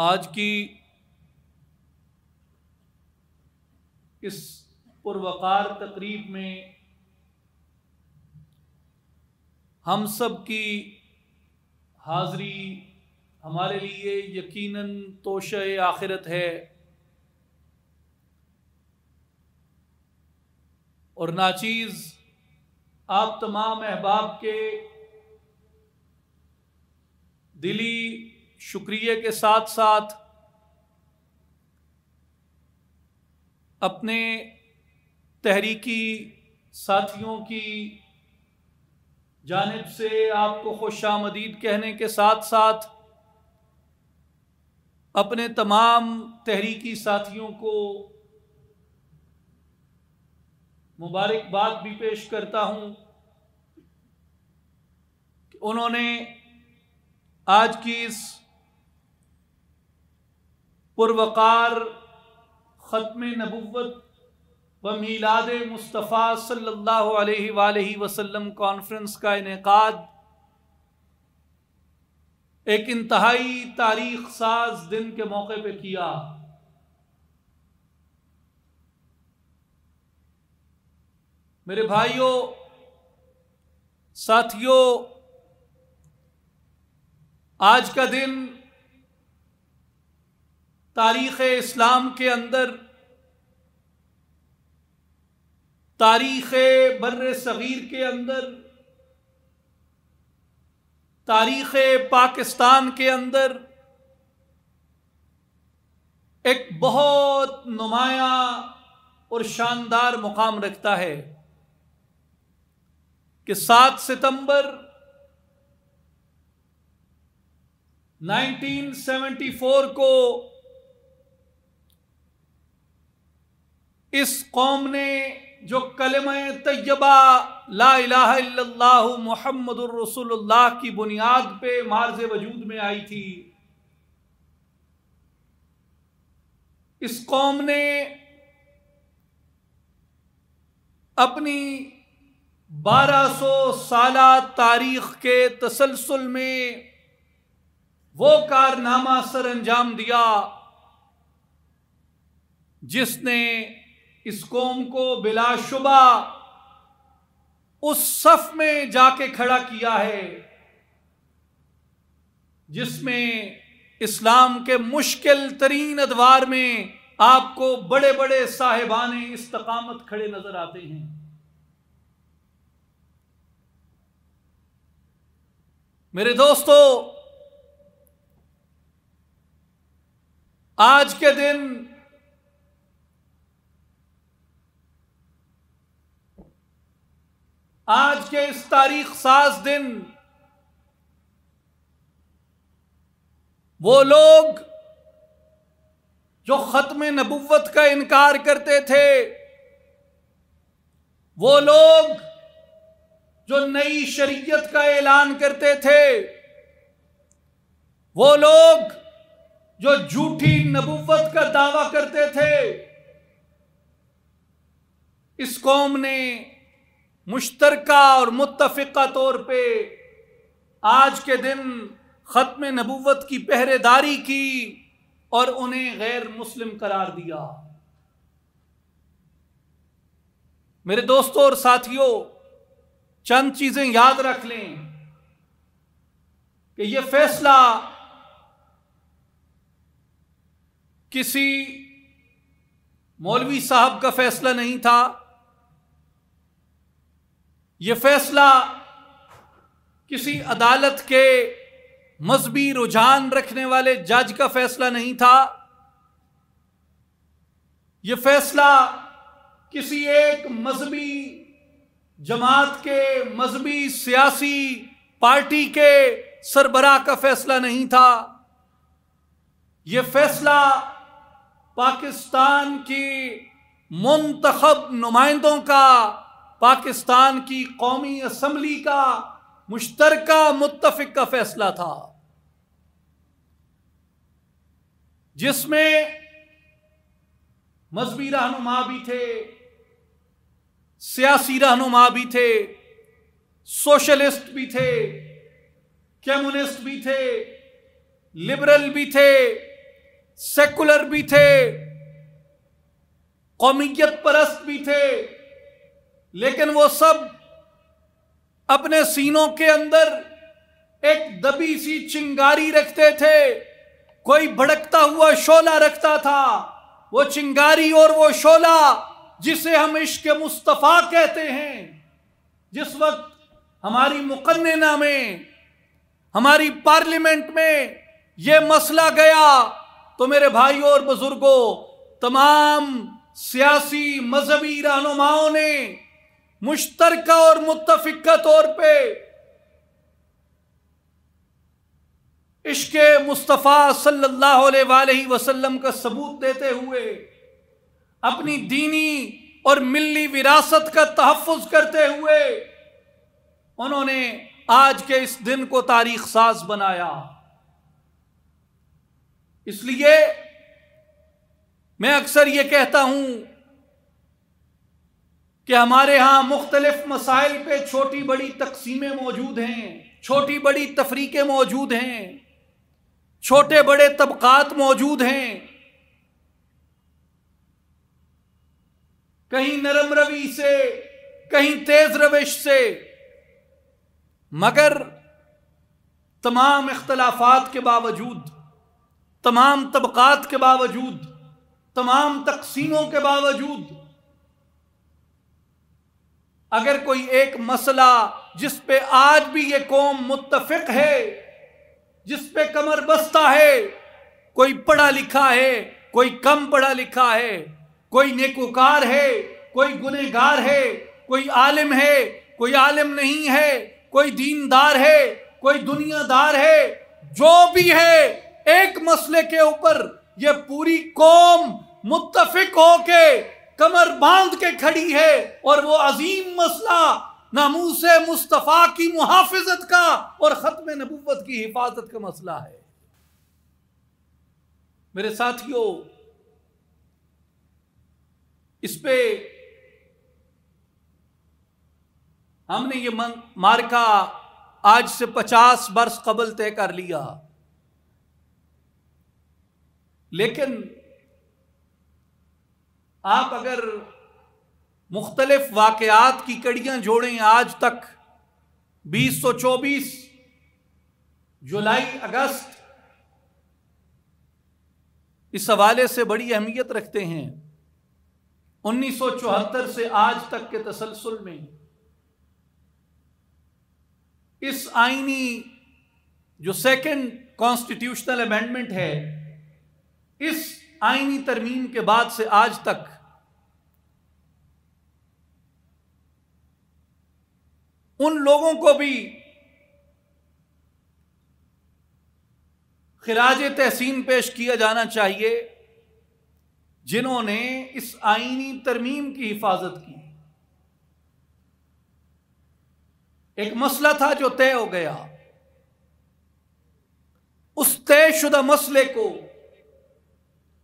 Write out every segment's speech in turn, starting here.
آج کی اس پروقار تقریب میں ہم سب کی حاضری ہمارے لیے یقیناً توشۂ آخرت ہے اور ناچیز آپ تمام احباب کے دلی شکریہ کے ساتھ ساتھ اپنے تحریکی ساتھیوں کی جانب سے آپ کو خوش آمدید کہنے کے ساتھ ساتھ اپنے تمام تحریکی ساتھیوں کو مبارک بھی پیش کرتا ہوں کہ انہوں نے آج کی اس پروقار ختم نبوت و میلاد مصطفیٰ صلی اللہ علیہ وآلہ وسلم کانفرنس کا انعقاد ایک انتہائی تاریخ ساز دن کے موقع پہ کیا میرے بھائیوں ساتھیوں آج کا دن تاریخ اسلام کے اندر تاریخ بر صغیر کے اندر تاریخ پاکستان کے اندر ایک بہت نمایاں اور شاندار مقام رکھتا ہے کہ سات ستمبر نائنٹین سیونٹی فور کو اس قوم نے جو کلم طیبہ لا الہ الا اللہ محمد الرسول اللہ کی بنیاد پہ مارز وجود میں آئی تھی اس قوم نے اپنی بارہ سو سالہ تاریخ کے تسلسل میں وہ کارنامہ سر انجام دیا جس نے اس قوم کو بلا شبہ اس صف میں جا کے کھڑا کیا ہے جس میں اسلام کے مشکل ترین ادوار میں آپ کو بڑے بڑے صاحبان استقامت کھڑے نظر آتے ہیں میرے دوستو آج کے دن آج کے اس تاریخ ساز دن وہ لوگ جو ختم نبوت کا انکار کرتے تھے وہ لوگ جو نئی شریعت کا اعلان کرتے تھے وہ لوگ جو جھوٹی نبوت کا دعویٰ کرتے تھے اس قوم نے مشترکہ اور متفقہ طور پہ آج کے دن ختم نبوت کی پہرے داری کی اور انہیں غیر مسلم قرار دیا میرے دوستوں اور ساتھیوں چند چیزیں یاد رکھ لیں کہ یہ فیصلہ کسی مولوی صاحب کا فیصلہ نہیں تھا یہ فیصلہ کسی عدالت کے مذہبی رجحان رکھنے والے جج کا فیصلہ نہیں تھا یہ فیصلہ کسی ایک مذہبی جماعت کے مذہبی سیاسی پارٹی کے سربراہ کا فیصلہ نہیں تھا یہ فیصلہ پاکستان کی منتخب نمائندوں کا پاکستان کی قومی اسمبلی کا مشترکہ متفق کا فیصلہ تھا جس میں مذہبی رہنما بھی تھے سیاسی رہنما بھی تھے سوشلسٹ بھی تھے کیمونسٹ بھی تھے لبرل بھی تھے سیکولر بھی تھے قومیت پرست بھی تھے لیکن وہ سب اپنے سینوں کے اندر ایک دبی سی چنگاری رکھتے تھے کوئی بھڑکتا ہوا شولہ رکھتا تھا وہ چنگاری اور وہ شولہ جسے ہم عشق مصطفیٰ کہتے ہیں جس وقت ہماری مقننہ میں ہماری پارلیمنٹ میں یہ مسئلہ گیا تو میرے بھائیوں اور بزرگوں تمام سیاسی مذہبی رہنماؤں نے مشترکہ اور متفق کا طور پہ عشق مصطفیٰ صلی اللہ علیہ وآلہ وسلم کا ثبوت دیتے ہوئے اپنی دینی اور ملی وراثت کا تحفظ کرتے ہوئے انہوں نے آج کے اس دن کو تاریخ ساز بنایا اس لیے میں اکثر یہ کہتا ہوں کہ ہمارے ہاں مختلف مسائل پہ چھوٹی بڑی تقسیمیں موجود ہیں چھوٹی بڑی تفریقیں موجود ہیں چھوٹے بڑے طبقات موجود ہیں کہیں نرم روی سے کہیں تیز روش سے مگر تمام اختلافات کے باوجود تمام طبقات کے باوجود تمام تقسیموں کے باوجود اگر کوئی ایک مسئلہ جس پہ آج بھی یہ قوم متفق ہے جس پہ کمر بستہ ہے کوئی پڑھا لکھا ہے کوئی کم پڑھا لکھا ہے کوئی نیکوکار ہے کوئی گنہ گار ہے کوئی عالم ہے کوئی عالم نہیں ہے کوئی دیندار ہے کوئی دنیا دار ہے جو بھی ہے ایک مسئلے کے اوپر یہ پوری قوم متفق ہو کے کمر باندھ کے کھڑی ہے اور وہ عظیم مسئلہ ناموس مصطفیٰ کی محافظت کا اور ختم نبوت کی حفاظت کا مسئلہ ہے میرے ساتھیوں اس پہ ہم نے یہ مارکا آج سے پچاس برس قبل طے کر لیا لیکن آپ اگر مختلف واقعات کی کڑیاں جوڑیں آج تک بیس سو چوبیس جولائی اگست اس حوالے سے بڑی اہمیت رکھتے ہیں انیس سو چوہتر سے آج تک کے تسلسل میں اس آئینی جو سیکنڈ کانسٹیٹیوشنل امینڈمنٹ ہے اس آئینی ترمیم کے بعد سے آج تک ان لوگوں کو بھی خراج تحسین پیش کیا جانا چاہیے جنہوں نے اس آئینی ترمیم کی حفاظت کی ایک مسئلہ تھا جو طے ہو گیا اس طے شدہ مسئلے کو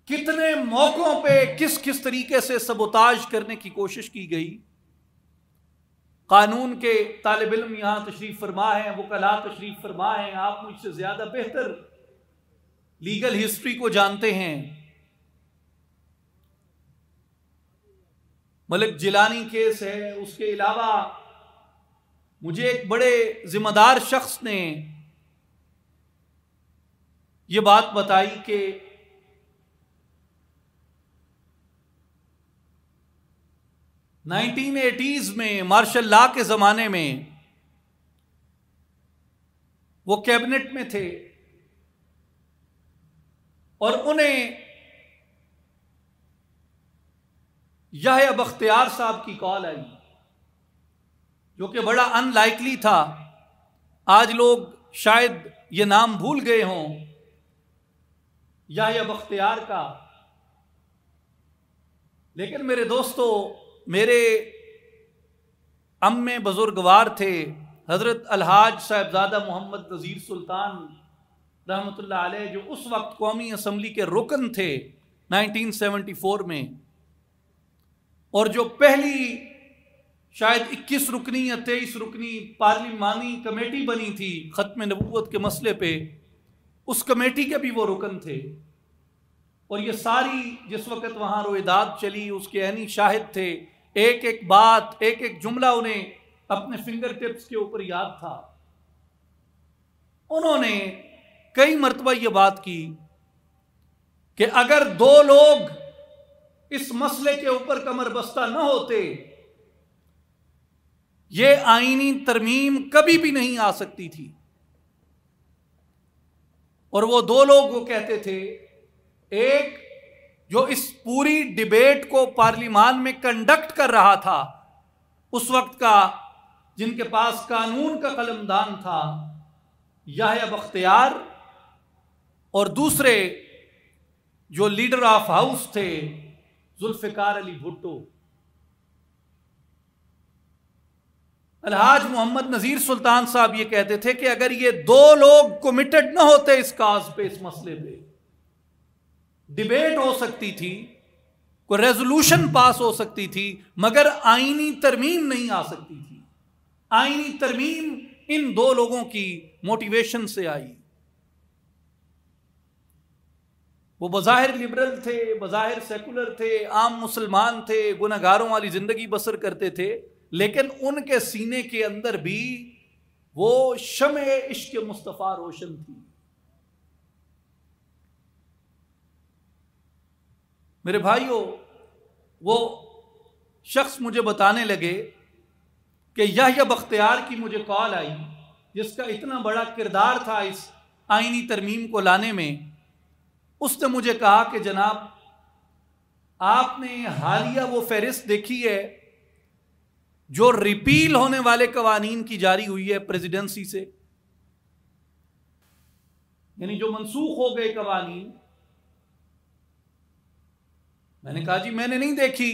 کتنے موقعوں پہ کس کس طریقے سے سبوتاج کرنے کی کوشش کی گئی قانون کے طالب علم یہاں تشریف فرما ہے وہ کلا تشریف فرما ہے آپ مجھ سے زیادہ بہتر لیگل ہسٹری کو جانتے ہیں ملک جیلانی کیس ہے اس کے علاوہ مجھے ایک بڑے ذمہ دار شخص نے یہ بات بتائی کہ نائنٹین ایٹیز میں مارشل لا کے زمانے میں وہ کیبنٹ میں تھے اور انہیں یا اب اختیار صاحب کی کال آئی جو کہ بڑا ان لائکلی تھا آج لوگ شاید یہ نام بھول گئے ہوں یا بختیار کا لیکن میرے دوستو میرے ام بزرگوار تھے حضرت الحاج صاحب زادہ محمد نذیر سلطان رحمۃ اللہ علیہ جو اس وقت قومی اسمبلی کے رکن تھے نائنٹین سیونٹی فور میں اور جو پہلی شاید اکیس رکنی یا تیئیس رکنی پارلیمانی کمیٹی بنی تھی ختم نبوت کے مسئلے پہ اس کمیٹی کے بھی وہ رکن تھے اور یہ ساری جس وقت وہاں رو چلی اس کے عینی شاہد تھے ایک ایک بات ایک ایک جملہ انہیں اپنے فنگر ٹپس کے اوپر یاد تھا انہوں نے کئی مرتبہ یہ بات کی کہ اگر دو لوگ اس مسئلے کے اوپر کمر بستہ نہ ہوتے یہ آئینی ترمیم کبھی بھی نہیں آ سکتی تھی اور وہ دو لوگ وہ کہتے تھے ایک جو اس پوری ڈبیٹ کو پارلیمان میں کنڈکٹ کر رہا تھا اس وقت کا جن کے پاس قانون کا قلم دان تھا اب اختیار اور دوسرے جو لیڈر آف ہاؤس تھے ذوالفقار علی بھٹو الحاج محمد نذیر سلطان صاحب یہ کہتے تھے کہ اگر یہ دو لوگ کمیٹڈ نہ ہوتے اس کاز پہ اس مسئلے پہ ڈبیٹ ہو سکتی تھی کوئی ریزولوشن پاس ہو سکتی تھی مگر آئینی ترمیم نہیں آ سکتی تھی آئینی ترمیم ان دو لوگوں کی موٹیویشن سے آئی وہ بظاہر لبرل تھے بظاہر سیکولر تھے عام مسلمان تھے گناہ گاروں والی زندگی بسر کرتے تھے لیکن ان کے سینے کے اندر بھی وہ شمع عشق مصطفیٰ روشن تھی میرے بھائیو وہ شخص مجھے بتانے لگے کہ یہ بختیار کی مجھے کال آئی جس کا اتنا بڑا کردار تھا اس آئینی ترمیم کو لانے میں اس نے مجھے کہا کہ جناب آپ نے حالیہ وہ فہرست دیکھی ہے جو ریپیل ہونے والے قوانین کی جاری ہوئی ہے پریزیڈنسی سے یعنی جو منسوخ ہو گئے قوانین میں نے کہا جی میں نے نہیں دیکھی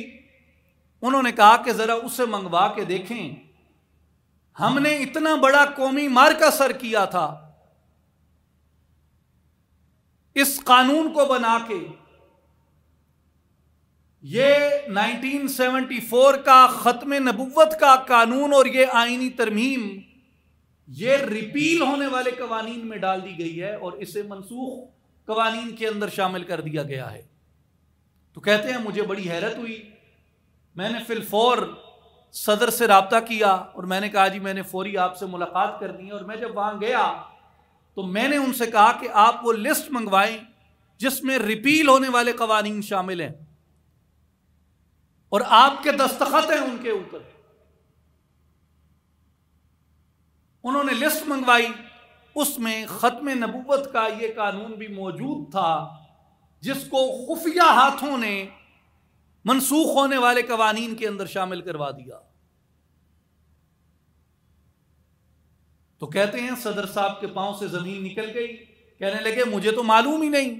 انہوں نے کہا کہ ذرا اسے منگوا کے دیکھیں ہم نے اتنا بڑا قومی مار کا سر کیا تھا اس قانون کو بنا کے یہ نائنٹین سیونٹی فور کا ختم نبوت کا قانون اور یہ آئینی ترمیم یہ ریپیل ہونے والے قوانین میں ڈال دی گئی ہے اور اسے منسوخ قوانین کے اندر شامل کر دیا گیا ہے تو کہتے ہیں مجھے بڑی حیرت ہوئی میں نے الفور صدر سے رابطہ کیا اور میں نے کہا جی میں نے فوری آپ سے ملاقات کر دی اور میں جب وہاں گیا تو میں نے ان سے کہا کہ آپ وہ لسٹ منگوائیں جس میں ریپیل ہونے والے قوانین شامل ہیں اور آپ کے دستخط ہیں ان کے اوپر انہوں نے لسٹ منگوائی اس میں ختم نبوت کا یہ قانون بھی موجود تھا جس کو خفیہ ہاتھوں نے منسوخ ہونے والے قوانین کے اندر شامل کروا دیا تو کہتے ہیں صدر صاحب کے پاؤں سے زمین نکل گئی کہنے لگے مجھے تو معلوم ہی نہیں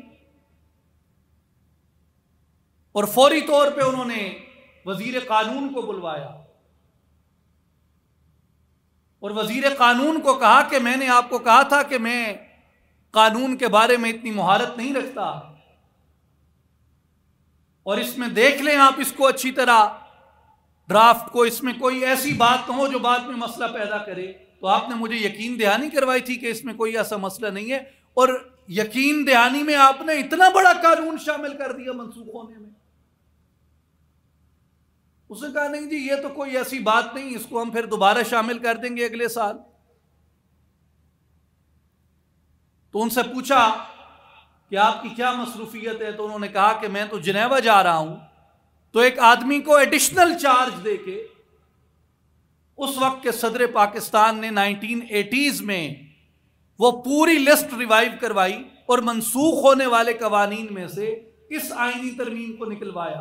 اور فوری طور پہ انہوں نے وزیر قانون کو بلوایا اور وزیر قانون کو کہا کہ میں نے آپ کو کہا تھا کہ میں قانون کے بارے میں اتنی مہارت نہیں رکھتا اور اس میں دیکھ لیں آپ اس کو اچھی طرح ڈرافٹ کو اس میں کوئی ایسی بات ہو جو بعد میں مسئلہ پیدا کرے تو آپ نے مجھے یقین دہانی کروائی تھی کہ اس میں کوئی ایسا مسئلہ نہیں ہے اور یقین دہانی میں آپ نے اتنا بڑا قانون شامل کر دیا منسوخ ہونے میں اس نے کہا نہیں جی یہ تو کوئی ایسی بات نہیں اس کو ہم پھر دوبارہ شامل کر دیں گے اگلے سال تو ان سے پوچھا کہ آپ کی کیا مصروفیت ہے تو انہوں نے کہا کہ میں تو جنیوا جا رہا ہوں تو ایک آدمی کو ایڈیشنل چارج دے کے اس وقت کے صدر پاکستان نے نائنٹین ایٹیز میں وہ پوری لسٹ ریوائیو کروائی اور منسوخ ہونے والے قوانین میں سے اس آئینی ترمیم کو نکلوایا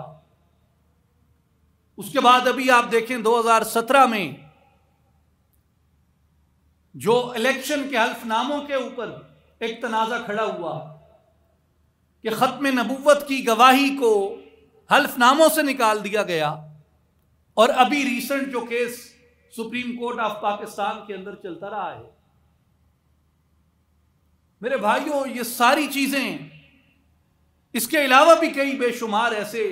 اس کے بعد ابھی آپ دیکھیں دو ہزار سترہ میں جو الیکشن کے حلف ناموں کے اوپر ایک تنازع کھڑا ہوا کہ ختم نبوت کی گواہی کو حلف ناموں سے نکال دیا گیا اور ابھی ریسنٹ جو case Supreme Court of Pakistan کے اندر چلتا رہا ہے میرے بھائیوں یہ ساری چیزیں اس کے علاوہ بھی کئی بے شمار ایسے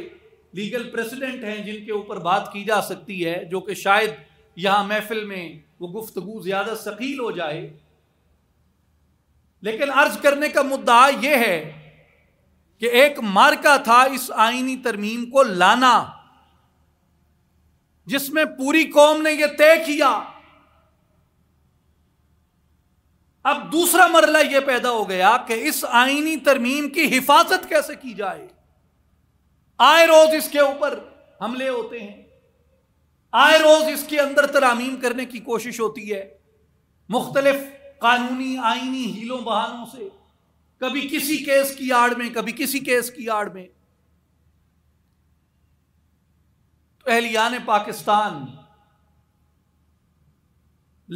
لیگل پریسیڈنٹ ہیں جن کے اوپر بات کی جا سکتی ہے جو کہ شاید یہاں محفل میں وہ گفتگو زیادہ ثقیل ہو جائے لیکن عرض کرنے کا مدعا یہ ہے کہ ایک مارکا تھا اس آئینی ترمیم کو لانا جس میں پوری قوم نے یہ طے کیا اب دوسرا مرلہ یہ پیدا ہو گیا کہ اس آئینی ترمیم کی حفاظت کیسے کی جائے آئے روز اس کے اوپر حملے ہوتے ہیں آئے روز اس کے اندر ترامیم کرنے کی کوشش ہوتی ہے مختلف قانونی آئینی ہیلوں بہانوں سے کبھی کسی کیس کی آڑ میں کبھی کسی کیس کی آڑ میں تو اہلیان پاکستان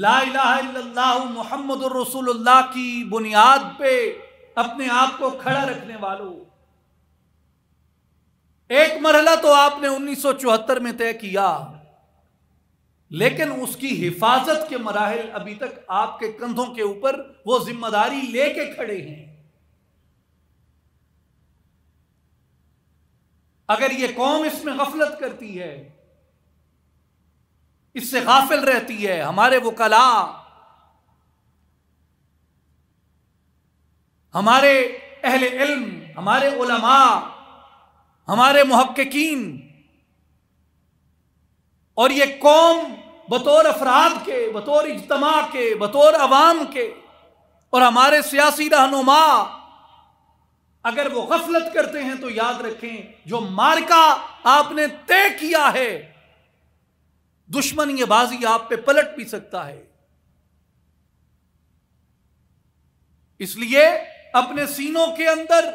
لا الہ الا اللہ محمد الرسول اللہ کی بنیاد پہ اپنے آپ کو کھڑا رکھنے والوں ایک مرحلہ تو آپ نے انیس سو چوہتر میں طے کیا لیکن اس کی حفاظت کے مراحل ابھی تک آپ کے کندھوں کے اوپر وہ ذمہ داری لے کے کھڑے ہیں اگر یہ قوم اس میں غفلت کرتی ہے اس سے غافل رہتی ہے ہمارے وہ کلا ہمارے اہل علم ہمارے علماء ہمارے محققین اور یہ قوم بطور افراد کے بطور اجتماع کے بطور عوام کے اور ہمارے سیاسی رہنما اگر وہ غفلت کرتے ہیں تو یاد رکھیں جو مارکا آپ نے طے کیا ہے دشمن یہ بازی آپ پہ پلٹ بھی سکتا ہے اس لیے اپنے سینوں کے اندر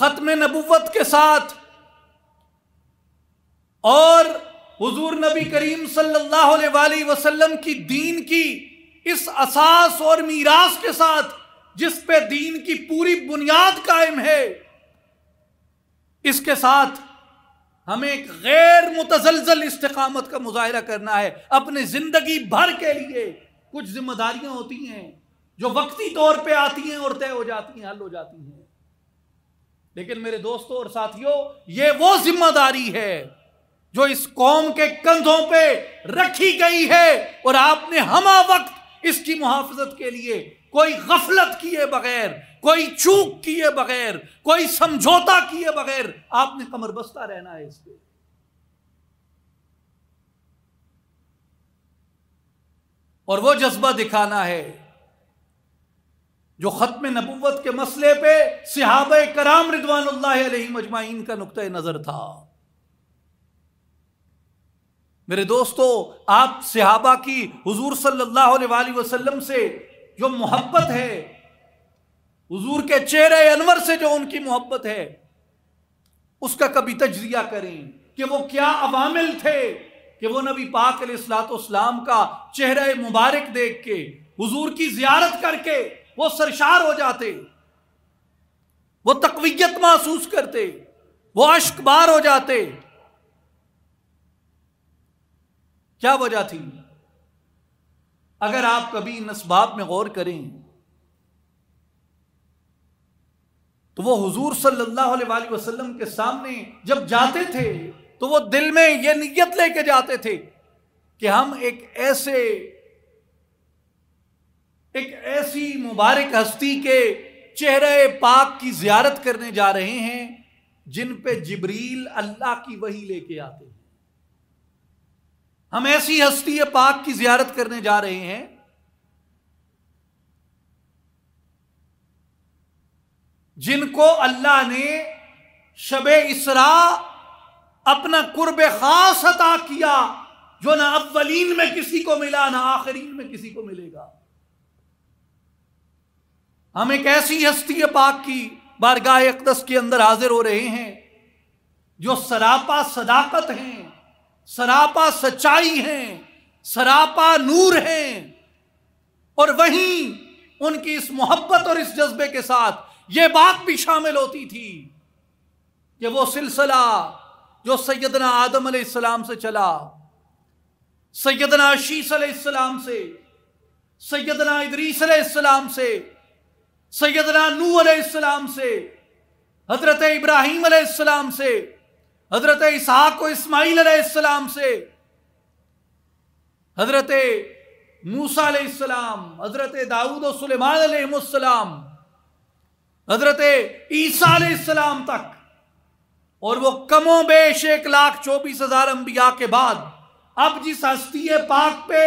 ختم نبوت کے ساتھ اور حضور نبی کریم صلی اللہ علیہ وسلم کی دین کی اس اساس اور میراث کے ساتھ جس پہ دین کی پوری بنیاد قائم ہے اس کے ساتھ ہمیں ایک غیر متزلزل استقامت کا مظاہرہ کرنا ہے اپنی زندگی بھر کے لیے کچھ ذمہ داریاں ہوتی ہیں جو وقتی طور پہ آتی ہیں اور طے ہو جاتی ہیں حل ہو جاتی ہیں لیکن میرے دوستوں اور ساتھیوں یہ وہ ذمہ داری ہے جو اس قوم کے کندھوں پہ رکھی گئی ہے اور آپ نے ہما وقت اس کی محافظت کے لیے کوئی غفلت کیے بغیر کوئی چوک کیے بغیر کوئی سمجھوتا کیے بغیر آپ نے کمر بستہ رہنا ہے اس پہ اور وہ جذبہ دکھانا ہے جو ختم نبوت کے مسئلے پہ صحابہ کرام ردوان اللہ علیہ مجمعین کا نقطۂ نظر تھا میرے دوستو آپ صحابہ کی حضور صلی اللہ علیہ وسلم سے جو محبت ہے حضور کے چہرے انور سے جو ان کی محبت ہے اس کا کبھی تجزیہ کریں کہ وہ کیا عوامل تھے کہ وہ نبی پاک علیہ السلاط اسلام کا چہرہ مبارک دیکھ کے حضور کی زیارت کر کے وہ سرشار ہو جاتے وہ تقویت محسوس کرتے وہ اشک بار ہو جاتے کیا وجہ تھی اگر آپ کبھی ان اسباب میں غور کریں تو وہ حضور صلی اللہ علیہ وآلہ وسلم کے سامنے جب جاتے تھے تو وہ دل میں یہ نیت لے کے جاتے تھے کہ ہم ایک ایسے ایک ایسی مبارک ہستی کے چہرہ پاک کی زیارت کرنے جا رہے ہیں جن پہ جبریل اللہ کی وہی لے کے آتے ہیں ہم ایسی ہستی پاک کی زیارت کرنے جا رہے ہیں جن کو اللہ نے شب اسرا اپنا قرب خاص عطا کیا جو نہ اولین میں کسی کو ملا نہ آخرین میں کسی کو ملے گا ہم ایک ایسی ہستی پاک کی بارگاہ اقدس کے اندر حاضر ہو رہے ہیں جو سراپا صداقت ہیں سراپا سچائی ہیں سراپا نور ہیں اور وہیں ان کی اس محبت اور اس جذبے کے ساتھ یہ بات بھی شامل ہوتی تھی کہ وہ سلسلہ جو سیدنا آدم علیہ السلام سے چلا سیدنا شیس علیہ السلام سے سیدنا ادریس علیہ السلام سے سیدنا نو علیہ السلام سے حضرت ابراہیم علیہ السلام سے حضرت اسحاق کو اسماعیل علیہ السلام سے حضرت موسا علیہ السلام حضرت داود و سلیمان علیہ السلام حضرت عیسیٰ علیہ السلام تک اور وہ کم و بیش ایک لاکھ چوبیس ہزار انبیاء کے بعد اب جس ہستی پاک پہ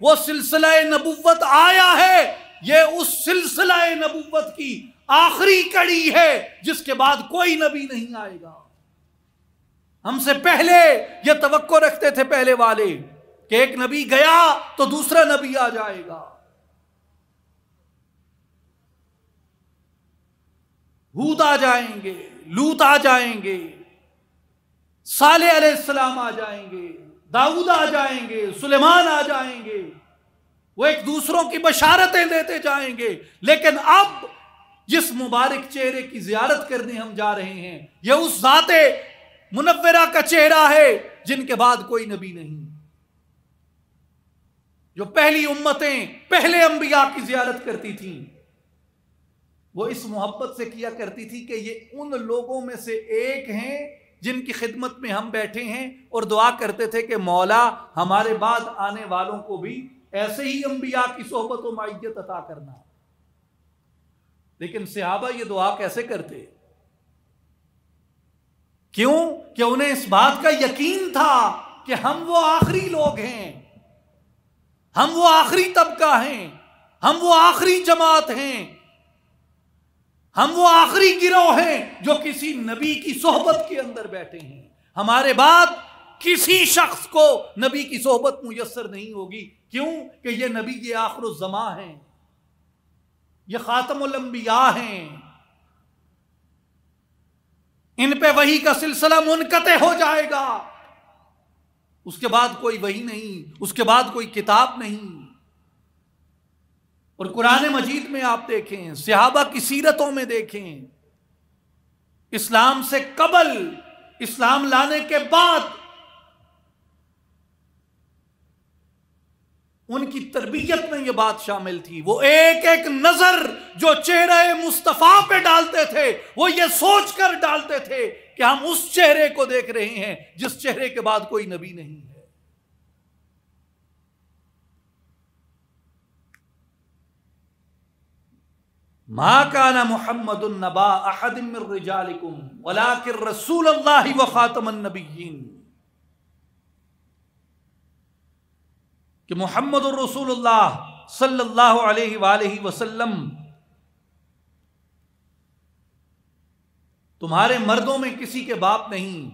وہ سلسلہ نبوت آیا ہے یہ اس سلسلہ نبوت کی آخری کڑی ہے جس کے بعد کوئی نبی نہیں آئے گا ہم سے پہلے یہ توقع رکھتے تھے پہلے والے کہ ایک نبی گیا تو دوسرا نبی آ جائے گا ہود آ جائیں گے لوت آ جائیں گے صالح علیہ السلام آ جائیں گے داود آ جائیں گے سلیمان آ جائیں گے وہ ایک دوسروں کی بشارتیں دیتے جائیں گے لیکن اب جس مبارک چہرے کی زیارت کرنے ہم جا رہے ہیں یہ اس ذات منورہ کا چہرہ ہے جن کے بعد کوئی نبی نہیں جو پہلی امتیں پہلے انبیاء کی زیارت کرتی تھیں وہ اس محبت سے کیا کرتی تھی کہ یہ ان لوگوں میں سے ایک ہیں جن کی خدمت میں ہم بیٹھے ہیں اور دعا کرتے تھے کہ مولا ہمارے بعد آنے والوں کو بھی ایسے ہی انبیاء کی صحبت و معیت عطا کرنا لیکن صحابہ یہ دعا کیسے کرتے کیوں کہ انہیں اس بات کا یقین تھا کہ ہم وہ آخری لوگ ہیں ہم وہ آخری طبقہ ہیں ہم وہ آخری جماعت ہیں ہم وہ آخری گروہ ہیں جو کسی نبی کی صحبت کے اندر بیٹھے ہیں ہمارے بعد کسی شخص کو نبی کی صحبت میسر نہیں ہوگی کیوں کہ یہ نبی یہ آخر الزماں ہیں یہ خاتم الانبیاء ہیں ان پہ وہی کا سلسلہ منقطع ہو جائے گا اس کے بعد کوئی وہی نہیں اس کے بعد کوئی کتاب نہیں اور قرآن مجید میں آپ دیکھیں صحابہ کی سیرتوں میں دیکھیں اسلام سے قبل اسلام لانے کے بعد ان کی تربیت میں یہ بات شامل تھی وہ ایک ایک نظر جو چہرہ مصطفیٰ پہ ڈالتے تھے وہ یہ سوچ کر ڈالتے تھے کہ ہم اس چہرے کو دیکھ رہے ہیں جس چہرے کے بعد کوئی نبی نہیں ہے ما کالا محمد النبا رسول اللہ و خاطم کہ محمد الرسول اللہ صلی اللہ علیہ وآلہ وسلم تمہارے مردوں میں کسی کے باپ نہیں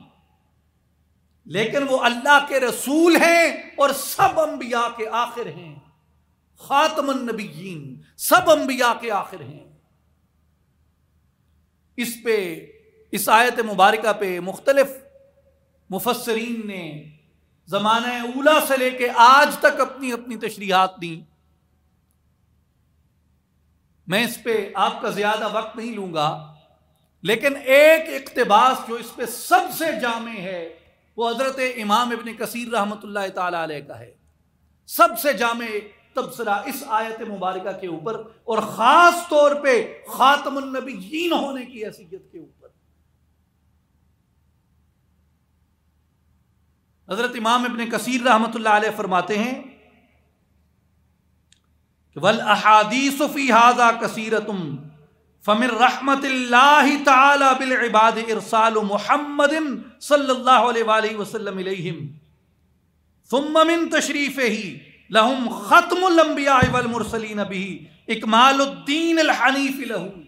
لیکن وہ اللہ کے رسول ہیں اور سب انبیاء کے آخر ہیں خاتم النبیین سب انبیاء کے آخر ہیں اس پہ اس آیت مبارکہ پہ مختلف مفسرین نے زمانہ اولا سے لے کے آج تک اپنی اپنی تشریحات دیں میں اس پہ آپ کا زیادہ وقت نہیں لوں گا لیکن ایک اقتباس جو اس پہ سب سے جامع ہے وہ حضرت امام ابن کثیر رحمت اللہ تعالی علیہ کا ہے سب سے جامع تبصرہ اس آیت مبارکہ کے اوپر اور خاص طور پہ خاتم النبیین ہونے کی حیثیت کے اوپر حضرت امام ابن کثیر رحمۃ اللہ علیہ فرماتے ہیں ول احادیث فی حاضہ کثیر تم فمر رحمت اللہ تعالی بل عباد ارسال محمد صلی اللہ علیہ وآلہ وسلم علیہم ثم من تشریف ہی لہم ختم المبیا والمرسلین بھی اکمال الدین الحنیف لہم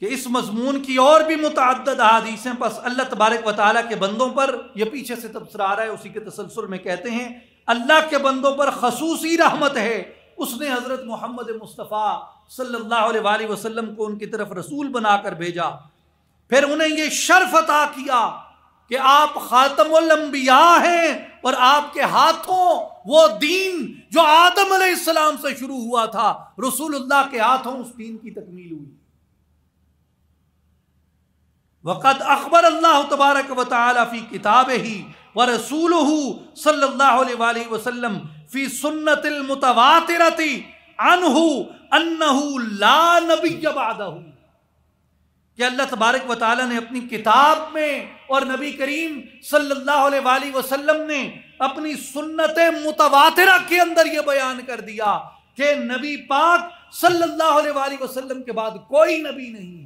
کہ اس مضمون کی اور بھی متعدد ہیں بس اللہ تبارک و تعالیٰ کے بندوں پر یہ پیچھے سے تبصرہ آ رہا ہے اسی کے تسلسل میں کہتے ہیں اللہ کے بندوں پر خصوصی رحمت ہے اس نے حضرت محمد مصطفیٰ صلی اللہ علیہ وآلہ وسلم کو ان کی طرف رسول بنا کر بھیجا پھر انہیں یہ شرف عطا کیا کہ آپ خاتم الانبیاء ہیں اور آپ کے ہاتھوں وہ دین جو آدم علیہ السلام سے شروع ہوا تھا رسول اللہ کے ہاتھوں اس دین کی تکمیل ہوئی وقت اخبر اللہ تبارک و تعالی فی کتاب ہی و رسول صلی اللہ علیہ وسلم فی سنت المتواتر انہو لا نبی بعدہ کہ اللہ تبارک و تعالیٰ نے اپنی کتاب میں اور نبی کریم صلی اللہ علیہ وآلہ وسلم نے اپنی سنت متواترہ کے اندر یہ بیان کر دیا کہ نبی پاک صلی اللہ علیہ وآلہ وسلم کے بعد کوئی نبی نہیں ہے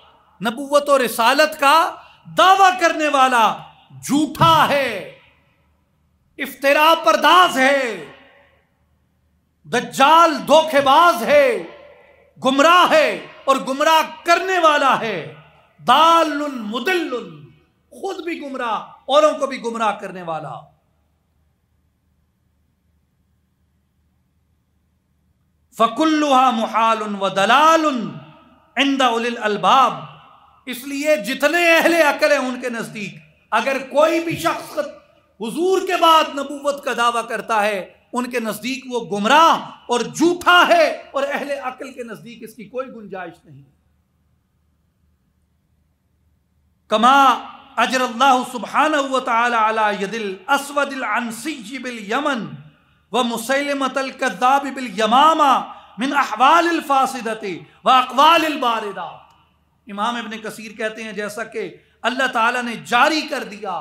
نبوت و رسالت کا دعویٰ کرنے والا جھوٹا ہے افطرا پرداز ہے دجال دھوکے باز ہے گمراہ ہے اور گمراہ کرنے والا ہے دال مدل خود بھی گمراہ اوروں کو بھی گمراہ کرنے والا فکلوہ محال ان و دلال ان دا الباب اس لیے جتنے اہل عقل ہیں ان کے نزدیک اگر کوئی بھی شخص حضور کے بعد نبوت کا دعویٰ کرتا ہے ان کے نزدیک وہ گمراہ اور جھوٹا ہے اور اہل عقل کے نزدیک اس کی کوئی گنجائش نہیں کما اجر اللہ سبحان یمن و القذاب بالیمامہ من احوال الفاسدت و اقوال الباردہ امام ابن کثیر کہتے ہیں جیسا کہ اللہ تعالیٰ نے جاری کر دیا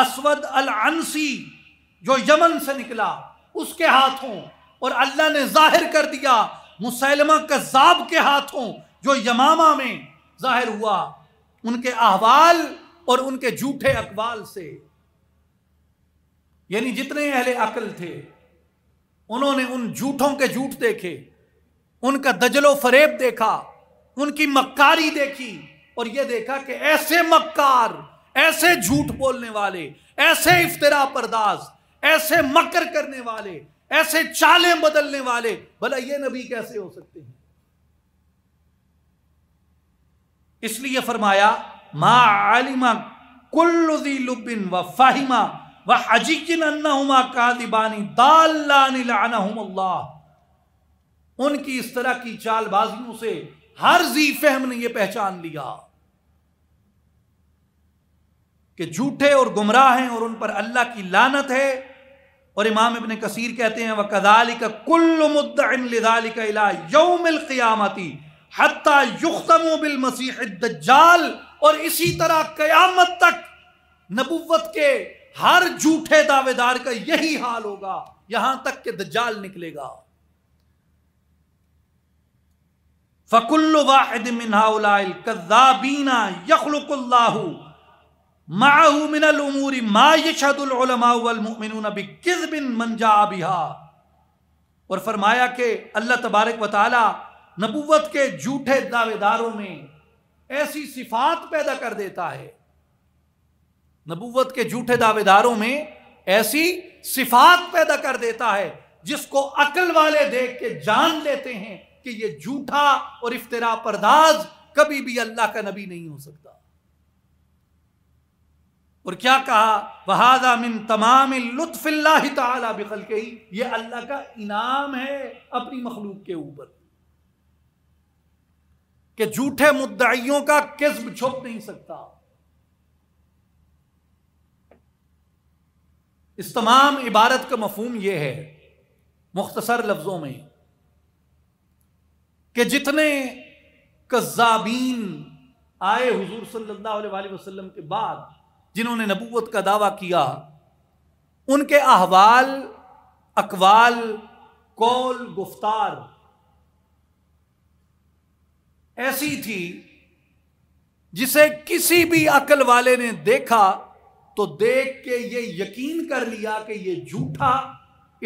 اسود العنسی جو یمن سے نکلا اس کے ہاتھوں اور اللہ نے ظاہر کر دیا مسلمہ کذاب کے ہاتھوں جو یمامہ میں ظاہر ہوا ان کے احوال اور ان کے جھوٹے اقوال سے یعنی جتنے اہل عقل تھے انہوں نے ان جھوٹوں کے جھوٹ دیکھے ان کا دجل و فریب دیکھا ان کی مکاری دیکھی اور یہ دیکھا کہ ایسے مکار ایسے جھوٹ بولنے والے ایسے افطرا پرداز ایسے مکر کرنے والے ایسے چالیں بدلنے والے بھلا یہ نبی کیسے ہو سکتے ہیں اس لیے فرمایا ما کلبن و فاہما و حجیکن کا دبانی لعنہم اللہ ان کی اس طرح کی چال بازیوں سے ہر زی فہم نے یہ پہچان لیا کہ جھوٹے اور گمراہ ہیں اور ان پر اللہ کی لانت ہے اور امام ابن کثیر کہتے ہیں وہ کدالی کا کل لدالی کا قیامتی حتیٰ وسیح جال اور اسی طرح قیامت تک نبوت کے ہر جھوٹے دعوے دار کا یہی حال ہوگا یہاں تک کہ دجال نکلے گا فکل واحد من هؤلاء الكذابين يخلق الله معه من الامور ما يشهد العلماء والمؤمنون بكذب من جاء بها اور فرمایا کہ اللہ تبارک و تعالی نبوت کے جھوٹے دعوے داروں میں ایسی صفات پیدا کر دیتا ہے نبوت کے جھوٹے دعوے داروں میں ایسی صفات پیدا کر دیتا ہے جس کو عقل والے دیکھ کے جان لیتے ہیں کہ یہ جھوٹا اور افطرا پرداز کبھی بھی اللہ کا نبی نہیں ہو سکتا اور کیا کہا من تمام لطف اللہ تعالیٰ بخل کے یہ اللہ کا انعام ہے اپنی مخلوق کے اوپر کہ جھوٹے مدعیوں کا قسم چھپ نہیں سکتا اس تمام عبارت کا مفہوم یہ ہے مختصر لفظوں میں کہ جتنے کذابین آئے حضور صلی اللہ علیہ وسلم کے بعد جنہوں نے نبوت کا دعویٰ کیا ان کے احوال اقوال قول گفتار ایسی تھی جسے کسی بھی عقل والے نے دیکھا تو دیکھ کے یہ یقین کر لیا کہ یہ جھوٹا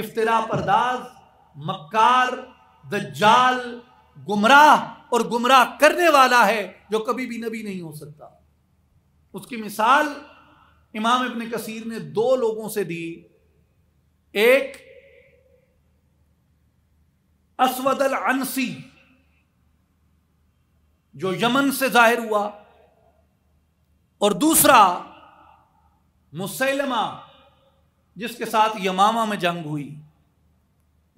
افطرا پرداز مکار دجال گمراہ اور گمراہ کرنے والا ہے جو کبھی بھی نبی نہیں ہو سکتا اس کی مثال امام ابن کثیر نے دو لوگوں سے دی ایک اسود العنسی جو یمن سے ظاہر ہوا اور دوسرا مسلمہ جس کے ساتھ یمامہ میں جنگ ہوئی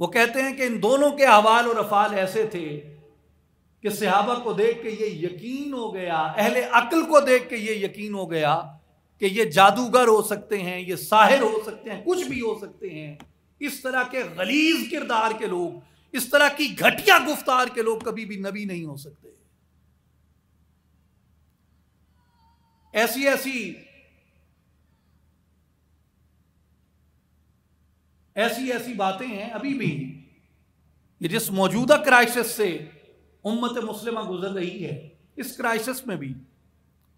وہ کہتے ہیں کہ ان دونوں کے احوال اور افعال ایسے تھے کہ صحابہ کو دیکھ کے یہ یقین ہو گیا اہل عقل کو دیکھ کے یہ یقین ہو گیا کہ یہ جادوگر ہو سکتے ہیں یہ ساحر ہو سکتے ہیں کچھ بھی ہو سکتے ہیں اس طرح کے غلیظ کردار کے لوگ اس طرح کی گھٹیا گفتار کے لوگ کبھی بھی نبی نہیں ہو سکتے ایسی ایسی ایسی ایسی باتیں ہیں ابھی بھی جس موجودہ کرائسس سے امت مسلمہ گزر رہی ہے اس کرائسس میں بھی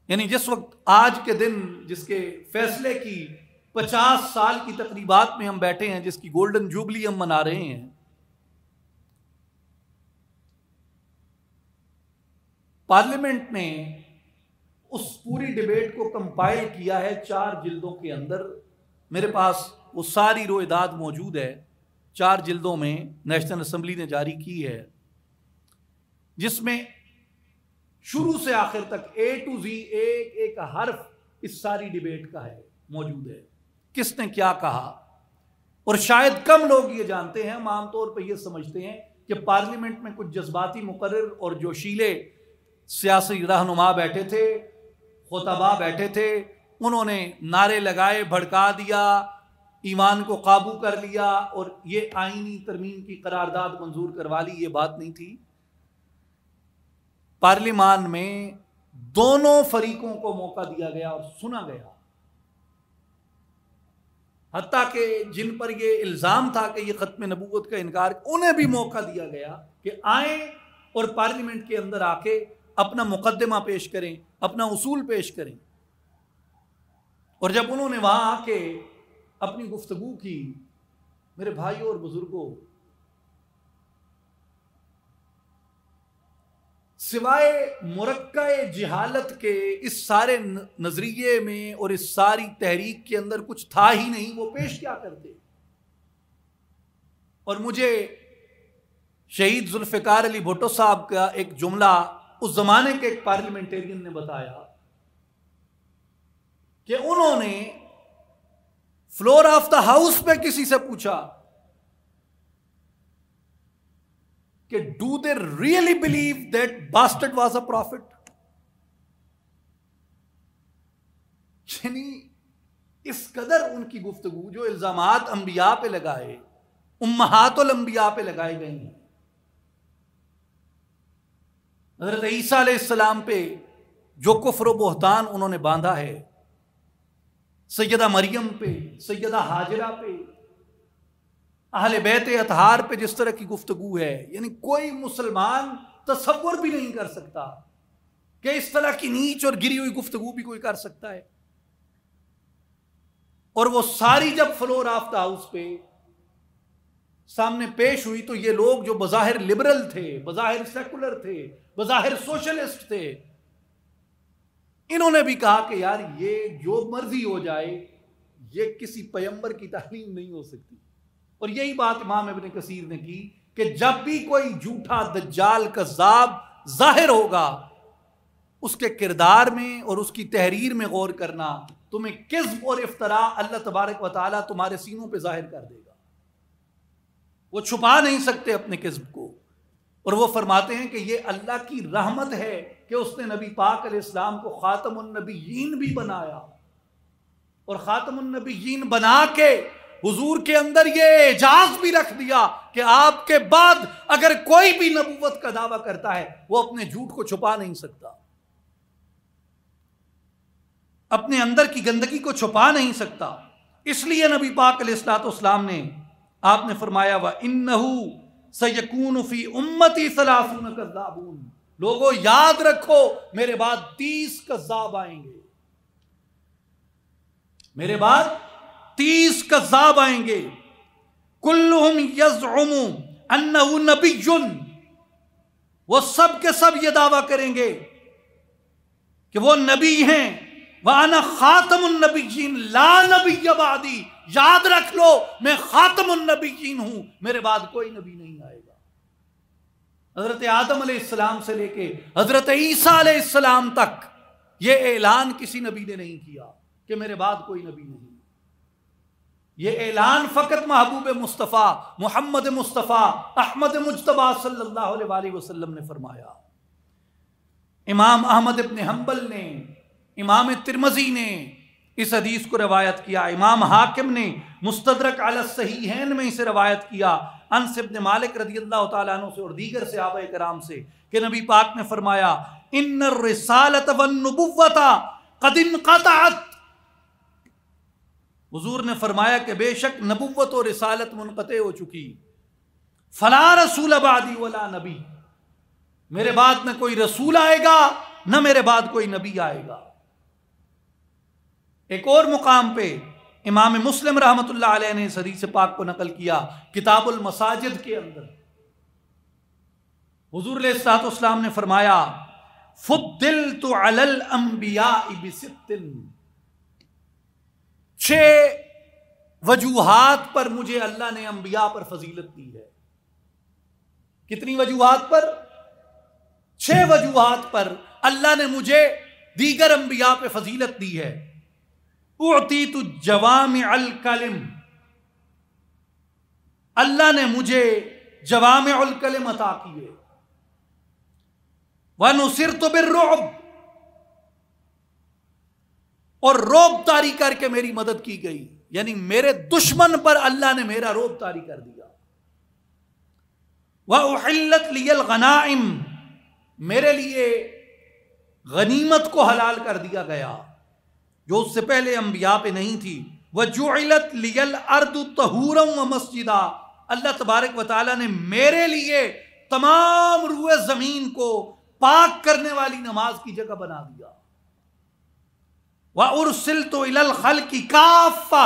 یعنی جس وقت آج کے دن جس کے فیصلے کی پچاس سال کی تقریبات میں ہم بیٹھے ہیں جس کی گولڈن جوبلی ہم منا رہے ہیں پارلیمنٹ نے اس پوری ڈبیٹ کو کمپائل کیا ہے چار جلدوں کے اندر میرے پاس وہ ساری رو اداد موجود ہے چار جلدوں میں نیشنل اسمبلی نے جاری کی ہے جس میں شروع سے آخر تک اے ٹو زی ایک ایک حرف اس ساری کا ہے موجود ہے کس نے کیا کہا اور شاید کم لوگ یہ جانتے ہیں ہم عام طور پہ یہ سمجھتے ہیں کہ پارلیمنٹ میں کچھ جذباتی مقرر اور جوشیلے سیاسی رہنما بیٹھے تھے خطبہ بیٹھے تھے انہوں نے نعرے لگائے بھڑکا دیا ایمان کو قابو کر لیا اور یہ آئینی ترمیم کی قرارداد منظور کروا لی یہ بات نہیں تھی پارلیمان میں دونوں فریقوں کو موقع دیا گیا اور سنا گیا حتیٰ کہ جن پر یہ الزام تھا کہ یہ ختم نبوت کا انکار انہیں بھی موقع دیا گیا کہ آئیں اور پارلیمنٹ کے اندر آ کے اپنا مقدمہ پیش کریں اپنا اصول پیش کریں اور جب انہوں نے وہاں آ کے اپنی گفتگو کی میرے بھائی اور بزرگوں سوائے مرکہ جہالت کے اس سارے نظریے میں اور اس ساری تحریک کے اندر کچھ تھا ہی نہیں وہ پیش کیا کرتے اور مجھے شہید ذوالفقار علی بھٹو صاحب کا ایک جملہ اس زمانے کے ایک پارلیمنٹیرین نے بتایا کہ انہوں نے فلور آف دا ہاؤس پہ کسی سے پوچھا کہ do they really believe that bastard was a یعنی اس قدر ان کی گفتگو جو الزامات انبیاء پہ لگائے امہات الانبیاء پہ لگائے گئی ہیں حضرت عیسیٰ علیہ السلام پہ جو کفر و بہتان انہوں نے باندھا ہے سیدہ مریم پہ سیدہ حاجرہ پہ اہل بیت اتحار پہ جس طرح کی گفتگو ہے یعنی کوئی مسلمان تصور بھی نہیں کر سکتا کہ اس طرح کی نیچ اور گری ہوئی گفتگو بھی کوئی کر سکتا ہے اور وہ ساری جب فلور آف دا ہاؤس پہ سامنے پیش ہوئی تو یہ لوگ جو بظاہر لبرل تھے بظاہر سیکولر تھے بظاہر سوشلسٹ تھے انہوں نے بھی کہا کہ یار یہ جو مرضی ہو جائے یہ کسی پیمبر کی تعلیم نہیں ہو سکتی اور یہی بات امام ابن کثیر نے کی کہ جب بھی کوئی جھوٹا دجال کذاب کردار میں اور اس کی تحریر میں غور کرنا تمہیں کذب اور افطرا اللہ تبارک و تعالیٰ تمہارے سینوں پہ ظاہر کر دے گا وہ چھپا نہیں سکتے اپنے کذب کو اور وہ فرماتے ہیں کہ یہ اللہ کی رحمت ہے کہ اس نے نبی پاک علیہ السلام کو خاتم النبیین بھی بنایا اور خاتم النبیین بنا کے حضور کے اندر یہ اعجاز بھی رکھ دیا کہ آپ کے بعد اگر کوئی بھی نبوت کا دعویٰ کرتا ہے وہ اپنے جھوٹ کو چھپا نہیں سکتا اپنے اندر کی گندگی کو چھپا نہیں سکتا اس لیے نبی پاک علیہ اسلام نے آپ نے فرمایا وہ یاد رکھو میرے بعد تیس کذاب آئیں گے میرے بعد تیس کذاب آئیں گے کلہم یزعم انہو نبی جن وہ سب کے سب یہ دعویٰ کریں گے کہ وہ نبی ہیں وَأَنَا خاتم النبی جین نبی بعدی یاد رکھ لو میں خاتم النبی جین ہوں میرے بعد کوئی نبی نہیں حضرت آدم علیہ السلام سے لے کے حضرت عیسیٰ علیہ السلام تک یہ اعلان کسی نبی نے نہیں کیا کہ میرے بعد کوئی نبی نہیں یہ اعلان فقط محبوب مصطفیٰ محمد مصطفیٰ احمد مجتبہ صلی اللہ علیہ وسلم نے فرمایا امام احمد ابن حنبل نے امام ترمزی نے اس حدیث کو روایت کیا امام حاکم نے مستدرک علی صحیح میں اسے روایت کیا انس ابن مالک رضی اللہ تعالیٰ عنہ سے اور دیگر صحابہ کرام سے کہ نبی پاک نے فرمایا ان الرسالت والنبوت قد انقطعت حضور نے فرمایا کہ بے شک نبوت و رسالت منقطع ہو چکی فلا رسول بعدی ولا نبی میرے بعد نہ کوئی رسول آئے گا نہ میرے بعد کوئی نبی آئے گا ایک اور مقام پہ امام مسلم رحمت اللہ علیہ نے حدیث پاک کو نقل کیا کتاب المساجد کے اندر حضور حضورت اسلام نے فرمایا تو چھ وجوہات پر مجھے اللہ نے انبیاء پر فضیلت دی ہے کتنی وجوہات پر چھ وجوہات پر اللہ نے مجھے دیگر انبیاء پہ فضیلت دی ہے تو جوام الکلم اللہ نے مجھے جوام الکلم عطا کیے وہ تو بالرعب اور روب تاری کر کے میری مدد کی گئی یعنی میرے دشمن پر اللہ نے میرا روب تاری کر دیا وَأُحِلَّتْ لِيَ الْغَنَائِمْ میرے لیے غنیمت کو حلال کر دیا گیا جو اس سے پہلے انبیاء پہ نہیں تھی وجعلت لیل ارد تہور و مسجدہ اللہ تبارک و تعالیٰ نے میرے لیے تمام روئے زمین کو پاک کرنے والی نماز کی جگہ بنا دیا وہ ارسل تو الخل کی کافہ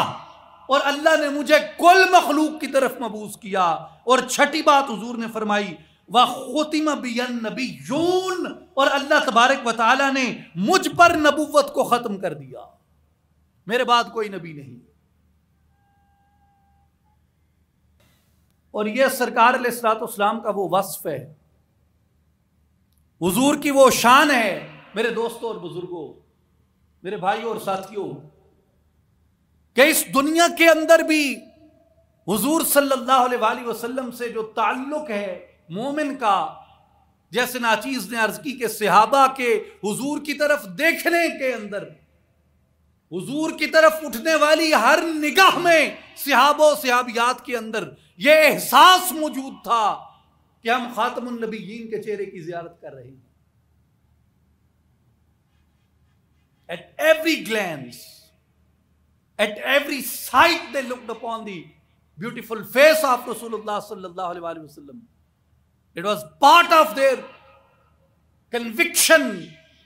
اور اللہ نے مجھے کل مخلوق کی طرف مبوس کیا اور چھٹی بات حضور نے فرمائی وہ خوتیم نبی یون اور اللہ تبارک و تعالیٰ نے مجھ پر نبوت کو ختم کر دیا میرے بعد کوئی نبی نہیں اور یہ سرکار علیہ السلاۃ اسلام کا وہ وصف ہے حضور کی وہ شان ہے میرے دوستوں اور بزرگوں میرے بھائی اور ساتھیوں کہ اس دنیا کے اندر بھی حضور صلی اللہ علیہ وآلہ وسلم سے جو تعلق ہے مومن کا جیسے ناچیز نے عرض کی کہ صحابہ کے حضور کی طرف دیکھنے کے اندر حضور کی طرف اٹھنے والی ہر نگاہ میں صحاب و صحابیات کے اندر یہ احساس موجود تھا کہ ہم خاتم النبیین کے چہرے کی زیارت کر رہے ہیں at every glance at every sight they looked upon the beautiful face of رسول اللہ صلی اللہ علیہ وسلم it was part of their conviction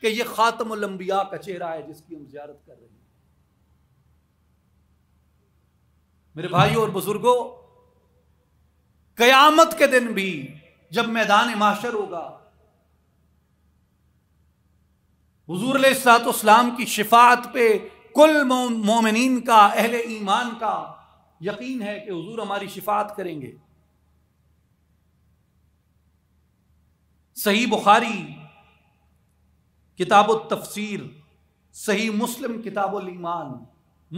کہ یہ خاتم الانبیاء کا چہرہ ہے جس کی ہم زیارت کر رہی ہیں میرے بھائی اور بزرگوں قیامت کے دن بھی جب میدان معاشر ہوگا حضور علیہ السلاط اسلام کی شفاعت پہ کل مومنین کا اہل ایمان کا یقین ہے کہ حضور ہماری شفاعت کریں گے صحیح بخاری کتاب التفسیر صحیح مسلم کتاب الایمان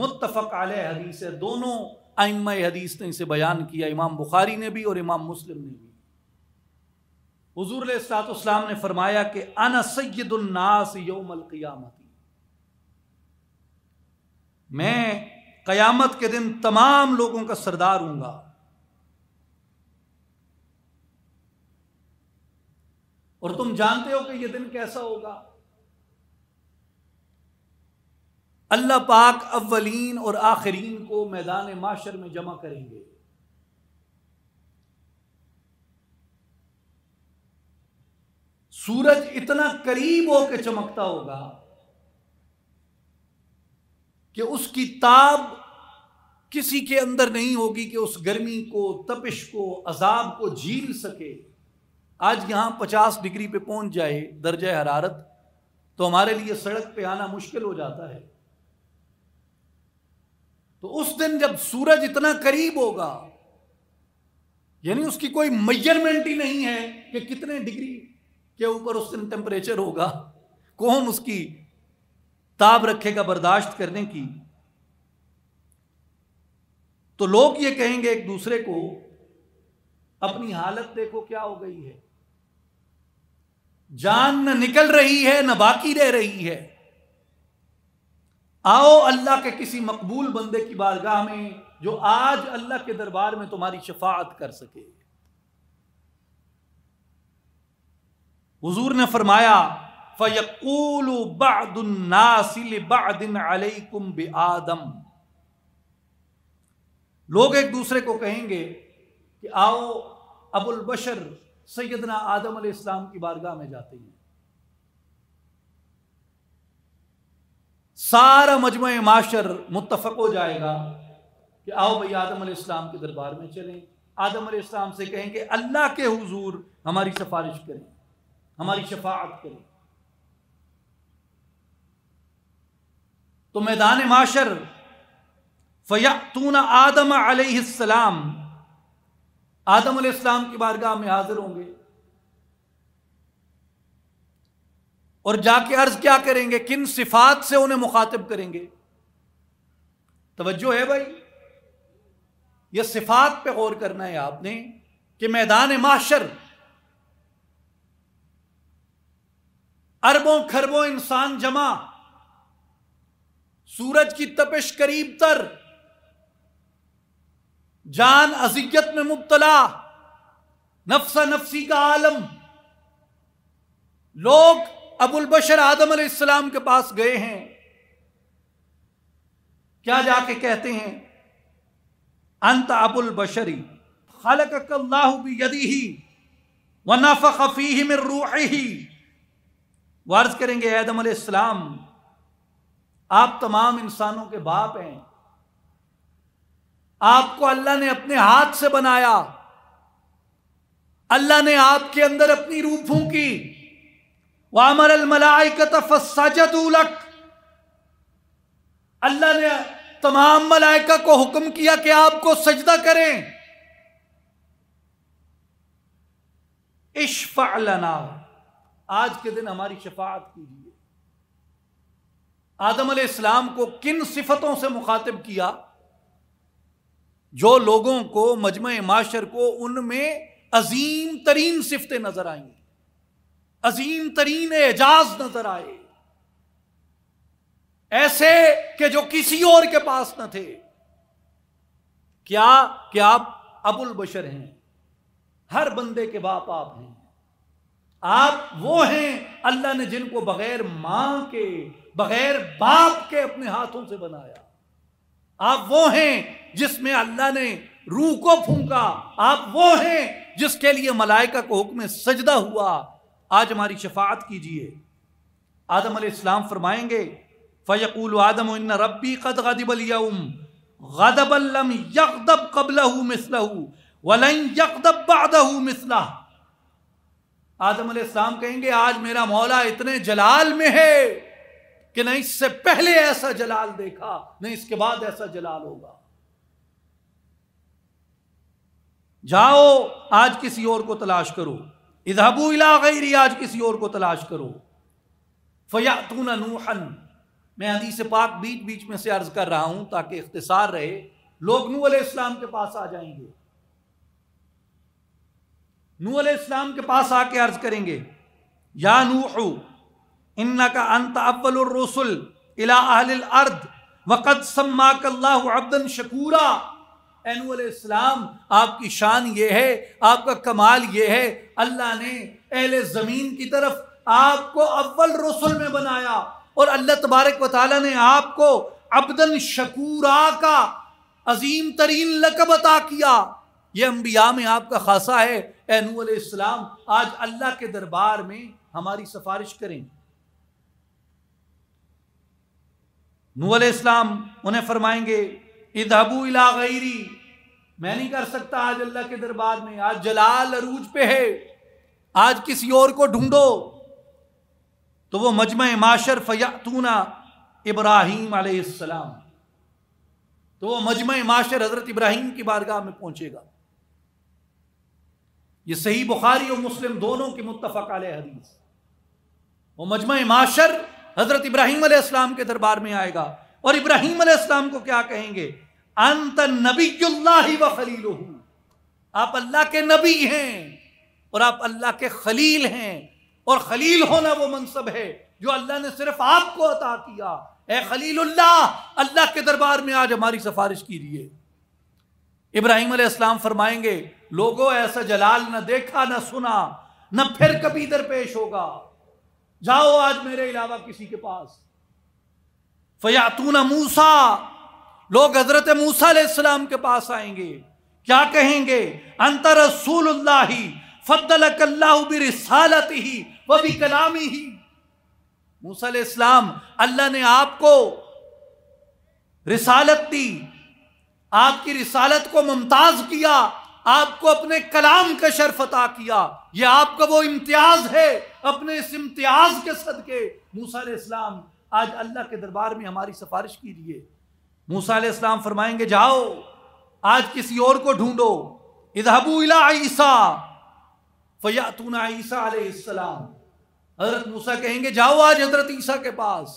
متفق علیہ حدیث دونوں حدیث نے اسے بیان کیا امام بخاری نے بھی اور امام مسلم نے بھی حضور علیہ اسلام نے فرمایا کہ انا سید الناس یوم القیامت میں قیامت کے دن تمام لوگوں کا سردار ہوں گا اور تم جانتے ہو کہ یہ دن کیسا ہوگا اللہ پاک اولین اور آخرین کو میدان معاشر میں جمع کریں گے سورج اتنا قریب ہو کے چمکتا ہوگا کہ اس کی تاب کسی کے اندر نہیں ہوگی کہ اس گرمی کو تپش کو عذاب کو جھیل سکے آج یہاں پچاس ڈگری پہ پہنچ جائے درجہ حرارت تو ہمارے لیے سڑک پہ آنا مشکل ہو جاتا ہے تو اس دن جب سورج اتنا قریب ہوگا یعنی اس کی کوئی میجرمنٹ ہی نہیں ہے کہ کتنے ڈگری کے اوپر اس دن ٹیمپریچر ہوگا کون اس کی تاب رکھے گا برداشت کرنے کی تو لوگ یہ کہیں گے ایک دوسرے کو اپنی حالت دیکھو کیا ہو گئی ہے جان نہ نکل رہی ہے نہ باقی رہ رہی ہے آؤ اللہ کے کسی مقبول بندے کی بارگاہ میں جو آج اللہ کے دربار میں تمہاری شفاعت کر سکے حضور نے فرمایا فیقول بعد الناس لبعد علیکم بآدم لوگ ایک دوسرے کو کہیں گے کہ آؤ ابو البشر سیدنا آدم علیہ السلام کی بارگاہ میں جاتے ہیں سارا مجموع معاشر متفق ہو جائے گا کہ آؤ بھائی آدم علیہ السلام کے دربار میں چلیں آدم علیہ السلام سے کہیں کہ اللہ کے حضور ہماری سفارش کریں ہماری شفاعت کریں تو میدان معاشر فیاتون آدم علیہ السلام آدم علیہ السلام کی بارگاہ میں حاضر ہوں گے اور جا کے عرض کیا کریں گے کن صفات سے انہیں مخاطب کریں گے توجہ ہے بھائی یہ صفات پہ غور کرنا ہے آپ نے کہ میدان معاشر اربوں کھربوں انسان جمع سورج کی تپش قریب تر جان اذیت میں مبتلا نفسا نفسی کا عالم لوگ ابو البشر آدم علیہ السلام کے پاس گئے ہیں کیا جا کے کہتے ہیں انت ابو البشری خلقک اللہ فیہ من بھی وارض کریں گے آدم علیہ السلام آپ تمام انسانوں کے باپ ہیں آپ کو اللہ نے اپنے ہاتھ سے بنایا اللہ نے آپ کے اندر اپنی روح پھونکی وامر الملائکت فسجدوا لک اللہ نے تمام ملائکہ کو حکم کیا کہ آپ کو سجدہ کریں اشفع لنا آج کے دن ہماری شفاعت کیجیے آدم علیہ السلام کو کن صفتوں سے مخاطب کیا جو لوگوں کو مجمع معاشر کو ان میں عظیم ترین صفتیں نظر آئیں گی عظیم ترین اعجاز نظر آئے ایسے کہ جو کسی اور کے پاس نہ تھے کیا کہ آپ ابو البشر ہیں ہر بندے کے باپ آپ ہیں آپ وہ ہیں اللہ نے جن کو بغیر ماں کے بغیر باپ کے اپنے ہاتھوں سے بنایا آپ وہ ہیں جس میں اللہ نے روح کو پھونکا آپ وہ ہیں جس کے لیے ملائکہ کو حکم سجدہ ہوا آج ہماری شفاعت کیجئے آدم علیہ السلام فرمائیں گے فیق البی لم یوم غد یقدب ولن لسل ہُو مسلح آدم علیہ السلام کہیں گے آج میرا مولا اتنے جلال میں ہے کہ نہ اس سے پہلے ایسا جلال دیکھا نہ اس کے بعد ایسا جلال ہوگا جاؤ آج کسی اور کو تلاش کرو اذہبو الا غیر آج کسی اور کو تلاش کرو فیاتون نوحا میں حدیث پاک بیچ بیچ میں سے عرض کر رہا ہوں تاکہ اختصار رہے لوگ نو علیہ السلام کے پاس آ جائیں گے نو علیہ السلام کے پاس آ کے عرض کریں گے یا نوح انکا انت اول الرسل الى اہل الارض وقد سماک اللہ عبدا شکورا آپ کی شان یہ ہے آپ کا کمال یہ ہے اللہ نے اہل زمین کی طرف آپ کو اول رسول میں بنایا اور اللہ تبارک و تعالیٰ نے آپ کو عبدن شکورا کا عظیم ترین لقب عطا کیا یہ انبیاء میں آپ کا خاصہ ہے علیہ السلام آج اللہ کے دربار میں ہماری سفارش کریں نو علیہ السلام انہیں فرمائیں گے الا غیری میں نہیں کر سکتا آج اللہ کے دربار میں آج جلال عروج پہ ہے آج کسی اور کو ڈھونڈو تو وہ مجمع معاشر فیاتون ابراہیم علیہ السلام تو وہ مجمع معاشر حضرت ابراہیم کی بارگاہ میں پہنچے گا یہ صحیح بخاری اور مسلم دونوں کے متفق علیہ حدیث وہ مجمع معاشر حضرت ابراہیم علیہ السلام کے دربار میں آئے گا اور ابراہیم علیہ السلام کو کیا کہیں گے انت نبی اللہ و خلیل آپ اللہ کے نبی ہیں اور آپ اللہ کے خلیل ہیں اور خلیل ہونا وہ منصب ہے جو اللہ نے صرف آپ کو عطا کیا اے خلیل اللہ اللہ کے دربار میں آج ہماری سفارش کی جی ہے ابراہیم علیہ السلام فرمائیں گے لوگوں ایسا جلال نہ دیکھا نہ سنا نہ پھر کبھی در پیش ہوگا جاؤ آج میرے علاوہ کسی کے پاس فیاتون موسا لوگ حضرت موسیٰ علیہ السلام کے پاس آئیں گے کیا کہیں گے انت رسول اللہ بھی رسالت ہی و بھی کلامی ہی موسیٰ علیہ السلام اللہ نے آپ کو رسالت دی آپ کی رسالت کو ممتاز کیا آپ کو اپنے کلام کا شرف عطا کیا یہ آپ کا وہ امتیاز ہے اپنے اس امتیاز کے صدقے موسیٰ علیہ السلام آج اللہ کے دربار میں ہماری سفارش کیجیے موسا علیہ السلام فرمائیں گے جاؤ آج کسی اور کو ڈھونڈو ادہبو عیسا فیا تون عیسا علیہ السلام حضرت موسا کہیں گے جاؤ آج حضرت عیسیٰ کے پاس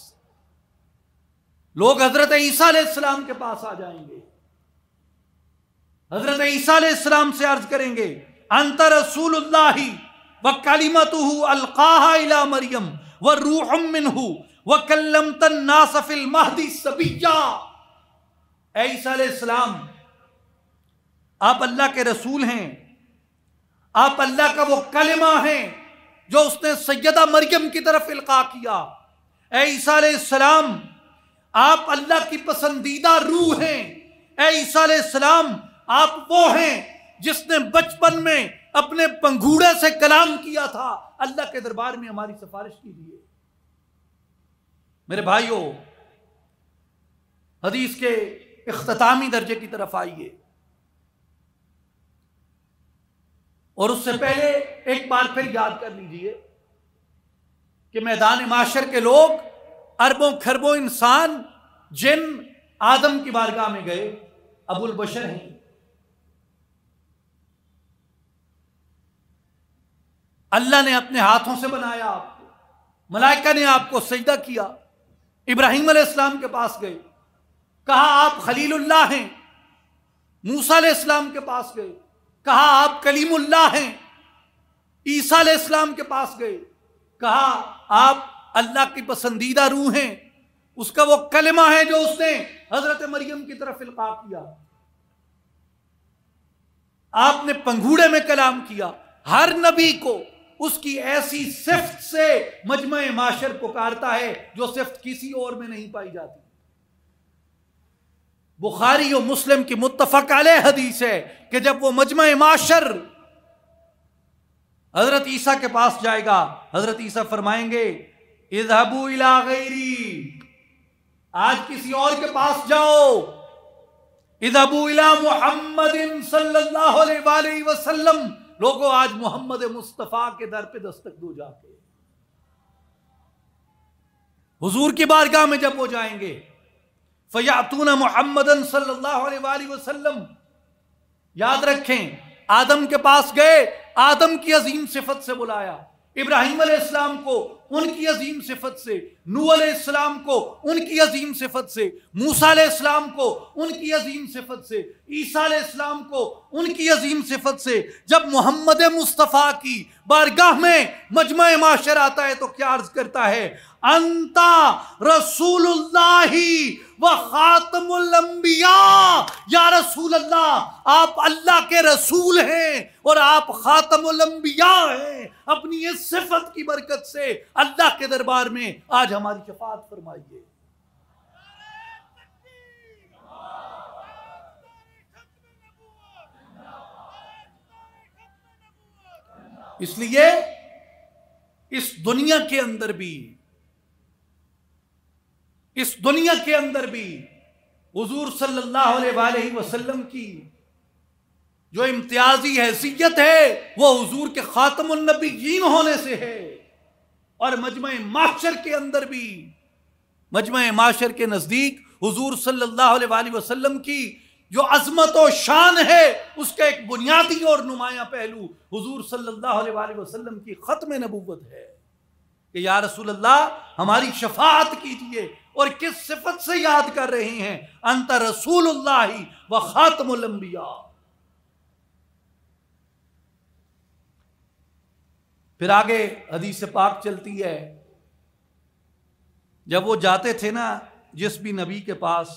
لوگ حضرت عیسیٰ علیہ السلام کے پاس آ جائیں گے حضرت عیسیٰ علیہ السلام سے عرض انترسول کلیمت ہوں القاح اللہ مریم و روحمن ہوں کلم تنفل سبیہ اے عیسیٰ علیہ السلام آپ اللہ کے رسول ہیں آپ اللہ کا وہ کلمہ ہیں جو اس نے سیدہ مریم کی طرف القاع کیا اے عیسیٰ علیہ السلام آپ اللہ کی پسندیدہ روح ہیں اے عیسیٰ علیہ السلام آپ وہ ہیں جس نے بچپن میں اپنے پنگھوڑے سے کلام کیا تھا اللہ کے دربار میں ہماری سفارش کی دیئے میرے بھائیوں حدیث کے اختتامی درجے کی طرف آئیے اور اس سے پہلے ایک بار پھر یاد کر لیجیے کہ میدان معاشر کے لوگ اربوں کھربوں انسان جن آدم کی بارگاہ میں گئے ابو البشر ہیں اللہ نے اپنے ہاتھوں سے بنایا آپ کو ملائکہ نے آپ کو سجدہ کیا ابراہیم علیہ السلام کے پاس گئے کہا آپ خلیل اللہ ہیں موسا علیہ السلام کے پاس گئے کہا آپ کلیم اللہ ہیں عیسیٰ علیہ السلام کے پاس گئے کہا آپ اللہ کی پسندیدہ روح ہیں اس کا وہ کلمہ ہے جو اس نے حضرت مریم کی طرف القا کیا آپ نے پنگوڑے میں کلام کیا ہر نبی کو اس کی ایسی صفت سے مجمع معاشر پکارتا ہے جو صفت کسی اور میں نہیں پائی جاتی بخاری و مسلم کی متفق علیہ حدیث ہے کہ جب وہ مجمع معاشر حضرت عیسیٰ کے پاس جائے گا حضرت عیسیٰ فرمائیں گے آج کسی اور کے پاس جاؤ عید الى محمد صلی اللہ علیہ وآلہ وسلم لوگوں آج محمد مصطفیٰ کے در پہ دستک دو جا کے حضور کی بارگاہ میں جب وہ جائیں گے فیاتون محمد صلی اللہ علیہ وآلہ وسلم یاد رکھیں آدم کے پاس گئے آدم کی عظیم صفت سے بلایا ابراہیم علیہ السلام کو ان کی عظیم صفت سے نو علیہ السلام کو ان کی عظیم صفت سے موسا علیہ السلام کو ان کی عظیم صفت سے عیسیٰ علیہ السلام کو ان کی عظیم صفت سے جب محمد مصطفیٰ کی بارگاہ میں مجمع معاشر آتا ہے تو کیا عرض کرتا ہے انتا رسول اللہ و خاتم الانبیاء یا رسول اللہ آپ اللہ کے رسول ہیں اور آپ خاتم الانبیاء ہیں اپنی اس صفت کی برکت سے اللہ کے دربار میں آج ہماری شفاعت فرمائیے اس لیے اس دنیا کے اندر بھی اس دنیا کے اندر بھی حضور صلی اللہ علیہ وآلہ وسلم کی جو امتیازی حیثیت ہے وہ حضور کے خاتم النبیین ہونے سے ہے اور مجمع معاشر کے اندر بھی مجمع معاشر کے نزدیک حضور صلی اللہ علیہ وآلہ وسلم کی جو عظمت و شان ہے اس کا ایک بنیادی اور نمایاں پہلو حضور صلی اللہ علیہ وآلہ وسلم کی ختم نبوت ہے کہ یا رسول اللہ ہماری شفاعت کیجیے اور کس صفت سے یاد کر رہے ہیں انت رسول اللہ و خاتم الانبیاء پھر آگے حدیث پاک چلتی ہے جب وہ جاتے تھے نا جس بھی نبی کے پاس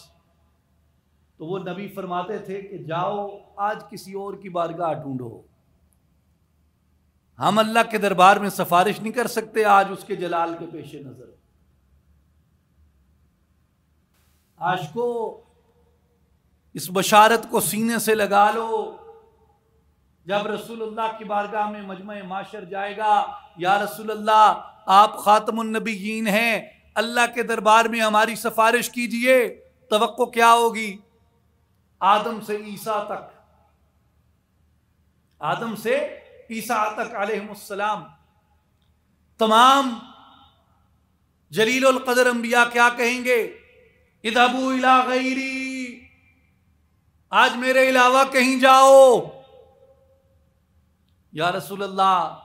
تو وہ نبی فرماتے تھے کہ جاؤ آج کسی اور کی بارگاہ ڈھونڈو ہم اللہ کے دربار میں سفارش نہیں کر سکتے آج اس کے جلال کے پیش نظر عاشقو اس بشارت کو سینے سے لگا لو جب رسول اللہ کی بارگاہ میں مجمع معاشر جائے گا یا رسول اللہ آپ خاتم النبیین ہیں اللہ کے دربار میں ہماری سفارش کیجئے توقع کیا ہوگی آدم سے عیسیٰ تک آدم سے عیسیٰ تک علیہ السلام تمام جلیل القدر انبیاء کیا کہیں گے ادھبو الا غیری آج میرے علاوہ کہیں جاؤ یا رسول اللہ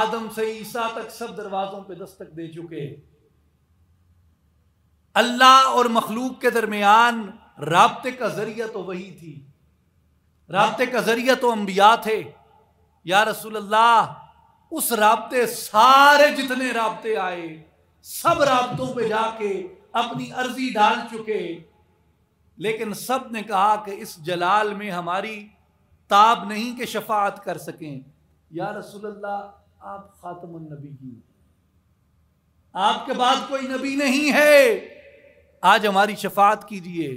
آدم سے عیسیٰ تک سب دروازوں پہ دستک دے چکے اللہ اور مخلوق کے درمیان رابطے کا ذریعہ تو وہی تھی رابطے کا ذریعہ تو انبیاء تھے یا رسول اللہ اس رابطے سارے جتنے رابطے آئے سب رابطوں پہ جا کے اپنی عرضی ڈال چکے لیکن سب نے کہا کہ اس جلال میں ہماری تاب نہیں کہ شفاعت کر سکیں یا رسول اللہ آپ خاتم النبی کی آپ کے بعد کوئی نبی نہیں ہے آج ہماری شفاعت کیجیے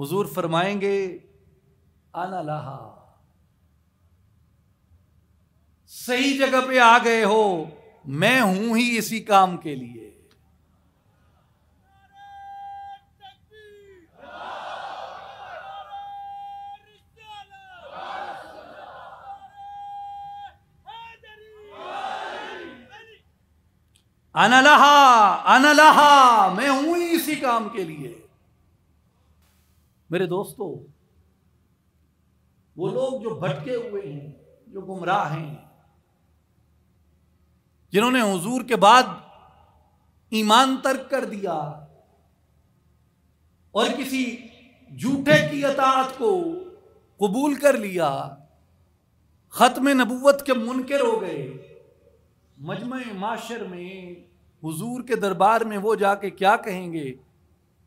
حضور فرمائیں گے آنا لہا صحیح جگہ پہ آ گئے ہو میں ہوں ہی اسی کام کے لیے ان لہا میں ہوں ہی اسی کام کے لیے میرے دوستو وہ لوگ جو بھٹکے ہوئے ہیں جو گمراہ ہیں جنہوں نے حضور کے بعد ایمان ترک کر دیا اور کسی جھوٹے کی اطاعت کو قبول کر لیا ختم نبوت کے منکر ہو گئے مجمع معاشر میں حضور کے دربار میں وہ جا کے کیا کہیں گے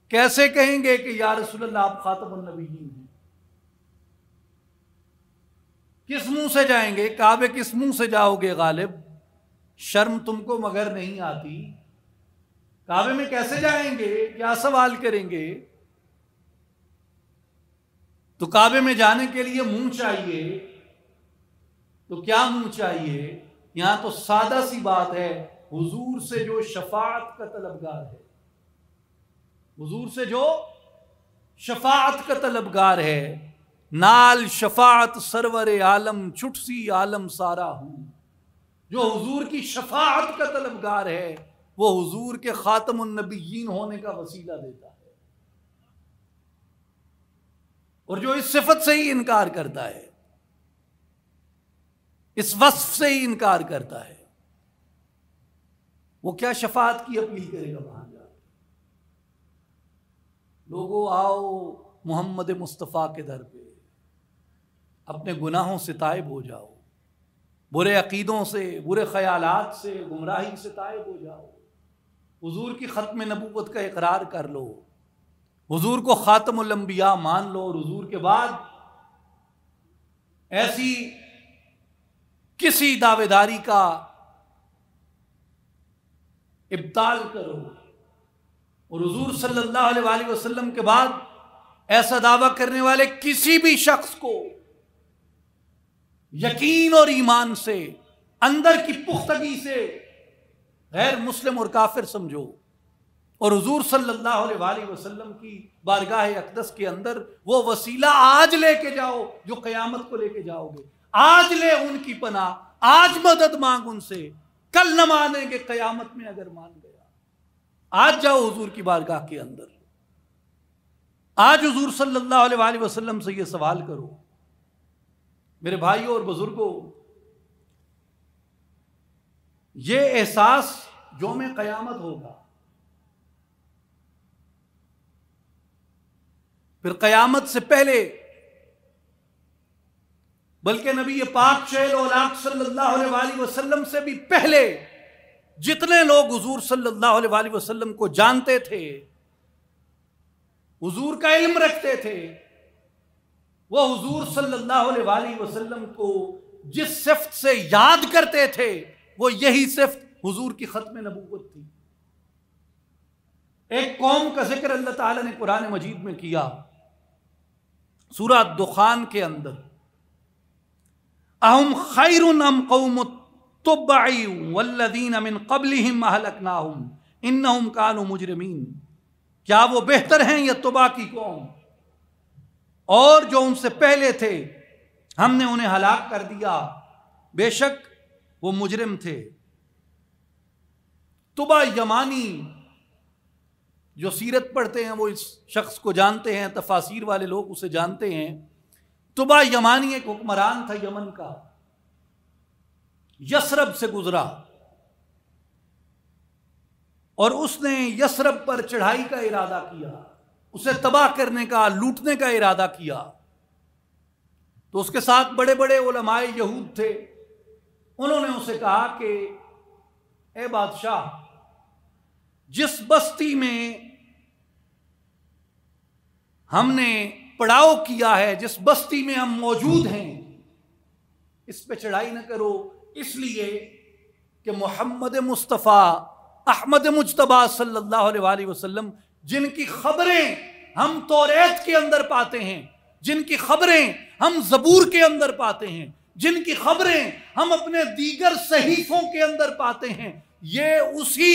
کیسے کہیں گے کہ یا رسول اللہ آپ خاتم النبی ہیں کس منہ سے جائیں گے کعبے کس منہ سے جاؤ گے غالب شرم تم کو مگر نہیں آتی کعبے میں کیسے جائیں گے کیا سوال کریں گے تو کعبے میں جانے کے لیے منہ چاہیے تو کیا منہ چاہیے یہاں تو سادہ سی بات ہے حضور سے جو شفاعت کا طلبگار ہے حضور سے جو شفاعت کا طلبگار ہے نال شفاعت سرور عالم چھٹ سی عالم سارا ہوں جو حضور کی شفاعت کا طلبگار ہے وہ حضور کے خاتم النبیین ہونے کا وسیلہ دیتا ہے اور جو اس صفت سے ہی انکار کرتا ہے اس وصف سے ہی انکار کرتا ہے وہ کیا شفاعت کی اپیل کرے گا وہاں جا لوگوں آؤ محمد مصطفیٰ کے در پہ اپنے گناہوں سے طائب ہو جاؤ برے عقیدوں سے برے خیالات سے گمراہی سے طائب ہو جاؤ حضور کی ختم نبوت کا اقرار کر لو حضور کو خاتم الانبیاء مان لو اور حضور کے بعد ایسی کسی دعوے داری کا ابتال کرو اور حضور صلی اللہ علیہ وآلہ وسلم کے بعد ایسا دعویٰ کرنے والے کسی بھی شخص کو یقین اور ایمان سے اندر کی پختگی سے غیر مسلم اور کافر سمجھو اور حضور صلی اللہ علیہ وآلہ وسلم کی بارگاہ اقدس کے اندر وہ وسیلہ آج لے کے جاؤ جو قیامت کو لے کے جاؤ گے آج لے ان کی پناہ آج مدد مانگ ان سے کل نہ مانیں گے قیامت میں اگر مان گیا آج جاؤ حضور کی بارگاہ کے اندر آج حضور صلی اللہ علیہ وآلہ وسلم سے یہ سوال کرو میرے بھائیوں اور بزرگوں یہ احساس جو میں قیامت ہوگا پھر قیامت سے پہلے بلکہ نبی پاک پاک اولاق صلی اللہ علیہ وآلہ وسلم سے بھی پہلے جتنے لوگ حضور صلی اللہ علیہ وآلہ وسلم کو جانتے تھے حضور کا علم رکھتے تھے وہ حضور صلی اللہ علیہ وآلہ وسلم کو جس صفت سے یاد کرتے تھے وہ یہی صفت حضور کی ختم نبوت تھی ایک قوم کا ذکر اللہ تعالیٰ نے قرآن مجید میں کیا سورہ دخان کے اندر قبلہم اہلکناہم انہم کانو مجرمین کیا وہ بہتر ہیں یا تبا کی قوم اور جو ان سے پہلے تھے ہم نے انہیں ہلاک کر دیا بے شک وہ مجرم تھے تبا یمانی جو سیرت پڑھتے ہیں وہ اس شخص کو جانتے ہیں تفاصیر والے لوگ اسے جانتے ہیں تبا یمانی ایک حکمران تھا یمن کا یسرب سے گزرا اور اس نے یسرب پر چڑھائی کا ارادہ کیا اسے تباہ کرنے کا لوٹنے کا ارادہ کیا تو اس کے ساتھ بڑے بڑے علماء یہود تھے انہوں نے اسے کہا کہ اے بادشاہ جس بستی میں ہم نے پڑاؤ کیا ہے جس بستی میں ہم موجود ہیں اس پہ چڑھائی نہ کرو اس لیے کہ محمد مصطفیٰ احمد مجتبہ صلی اللہ علیہ وآلہ وسلم جن کی خبریں ہم تو ریت کے اندر پاتے ہیں جن کی خبریں ہم زبور کے اندر پاتے ہیں جن کی خبریں ہم اپنے دیگر صحیفوں کے اندر پاتے ہیں یہ اسی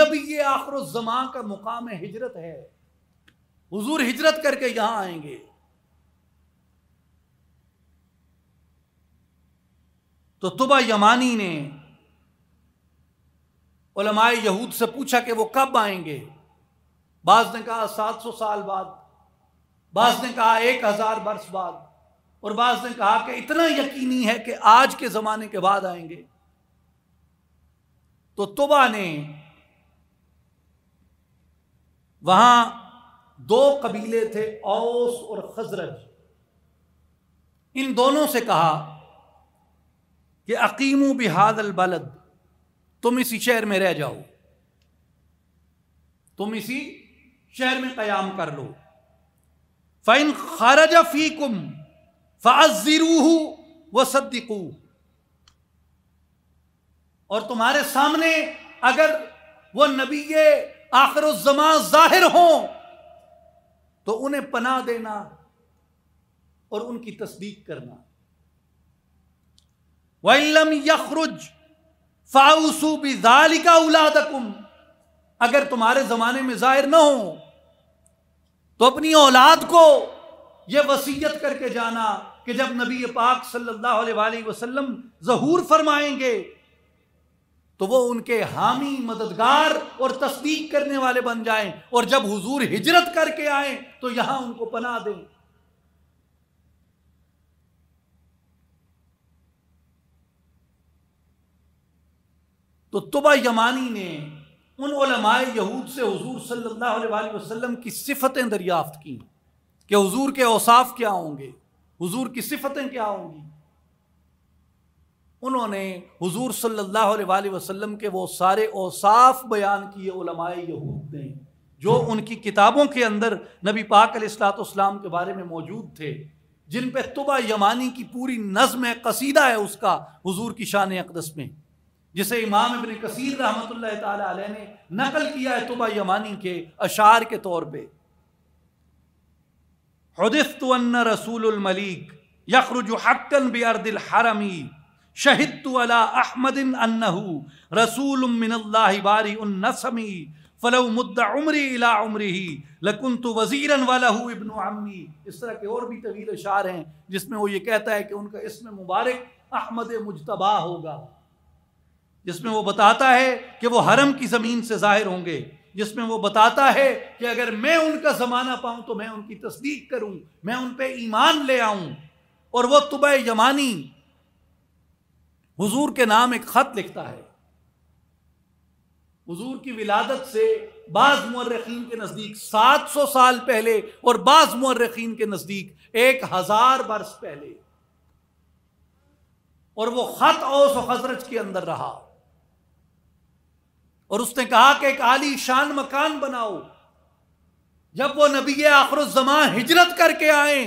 نبی آخر الزمان کا مقام ہجرت ہے حضور ہجرت کر کے یہاں آئیں گے تو تبا یمانی نے علماء یہود سے پوچھا کہ وہ کب آئیں گے بعض نے کہا سات سو سال بعد بعض نے کہا ایک ہزار برس بعد اور بعض نے کہا کہ اتنا یقینی ہے کہ آج کے زمانے کے بعد آئیں گے تو تبا نے وہاں دو قبیلے تھے اوس اور خزرج ان دونوں سے کہا کہ عقیم و بحاد البلد تم اسی شہر میں رہ جاؤ تم اسی شہر میں قیام کر لو فائن خارج فی کم فاضر و صدیقو اور تمہارے سامنے اگر وہ نبی آخر و ظاہر ہوں تو انہیں پناہ دینا اور ان کی تصدیق کرنا وَإِلَّمْ يَخْرُجْ فَاوْسُ بِذَالِكَ أُولَادَكُمْ اگر تمہارے زمانے میں ظاہر نہ ہو تو اپنی اولاد کو یہ وسیعت کر کے جانا کہ جب نبی پاک صلی اللہ علیہ وآلہ وسلم ظہور فرمائیں گے تو وہ ان کے حامی مددگار اور تصدیق کرنے والے بن جائیں اور جب حضور ہجرت کر کے آئیں تو یہاں ان کو پناہ دیں تو طبع یمانی نے ان علماء یہود سے حضور صلی اللہ علیہ وسلم کی صفتیں دریافت کی کہ حضور کے اوصاف کیا ہوں گے حضور کی صفتیں کیا ہوں گی انہوں نے حضور صلی اللہ علیہ وآلہ وسلم کے وہ سارے اوصاف بیان کیے علماء یہود نے جو ان کی کتابوں کے اندر نبی پاک علیہ السلاۃ اسلام کے بارے میں موجود تھے جن پہ طبع یمانی کی پوری نظم ہے قصیدہ ہے اس کا حضور کی شان اقدس میں جسے امام ابن کثیر رحمۃ اللہ تعالیٰ علیہ نے نقل کیا ہے طبع یمانی کے اشعار کے طور پہ رسول یخرج حقن بیادل حر الحرمی رسول تو اللہ احمد رسول عمری المری لکن تو ابن اس طرح کے اور بھی طویل اشعار ہیں جس میں وہ یہ کہتا ہے کہ ان کا اسم مبارک احمد مجتبا ہوگا جس میں وہ بتاتا ہے کہ وہ حرم کی زمین سے ظاہر ہوں گے جس میں وہ بتاتا ہے کہ اگر میں ان کا زمانہ پاؤں تو میں ان کی تصدیق کروں میں ان پہ ایمان لے آؤں اور وہ طبع یمانی حضور کے نام ایک خط لکھتا ہے حضور کی ولادت سے بعض مورخین کے نزدیک سات سو سال پہلے اور بعض مورخین کے نزدیک ایک ہزار برس پہلے اور وہ خط اوس و حضرت کے اندر رہا اور اس نے کہا کہ ایک عالی شان مکان بناؤ جب وہ نبی آخر الزمان ہجرت کر کے آئیں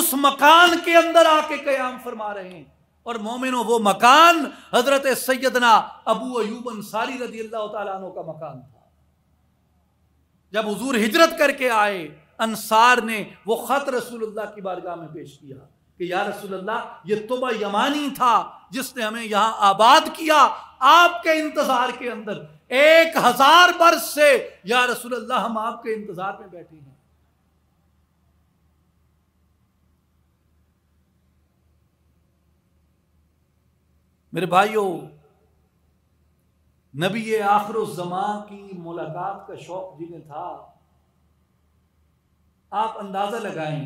اس مکان کے اندر آ کے قیام فرما رہے ہیں اور مومن وہ مکان حضرت سیدنا ابو ایوب انصاری رضی اللہ تعالیٰ عنہ کا مکان تھا جب حضور ہجرت کر کے آئے انصار نے وہ خط رسول اللہ کی بارگاہ میں پیش کیا کہ یا رسول اللہ یہ توبہ یمانی تھا جس نے ہمیں یہاں آباد کیا آپ کے انتظار کے اندر ایک ہزار برس سے یا رسول اللہ ہم آپ کے انتظار میں بیٹھے ہیں میرے بھائیوں نبی آخر و کی ملاقات کا شوق جنہیں میں تھا آپ اندازہ لگائیں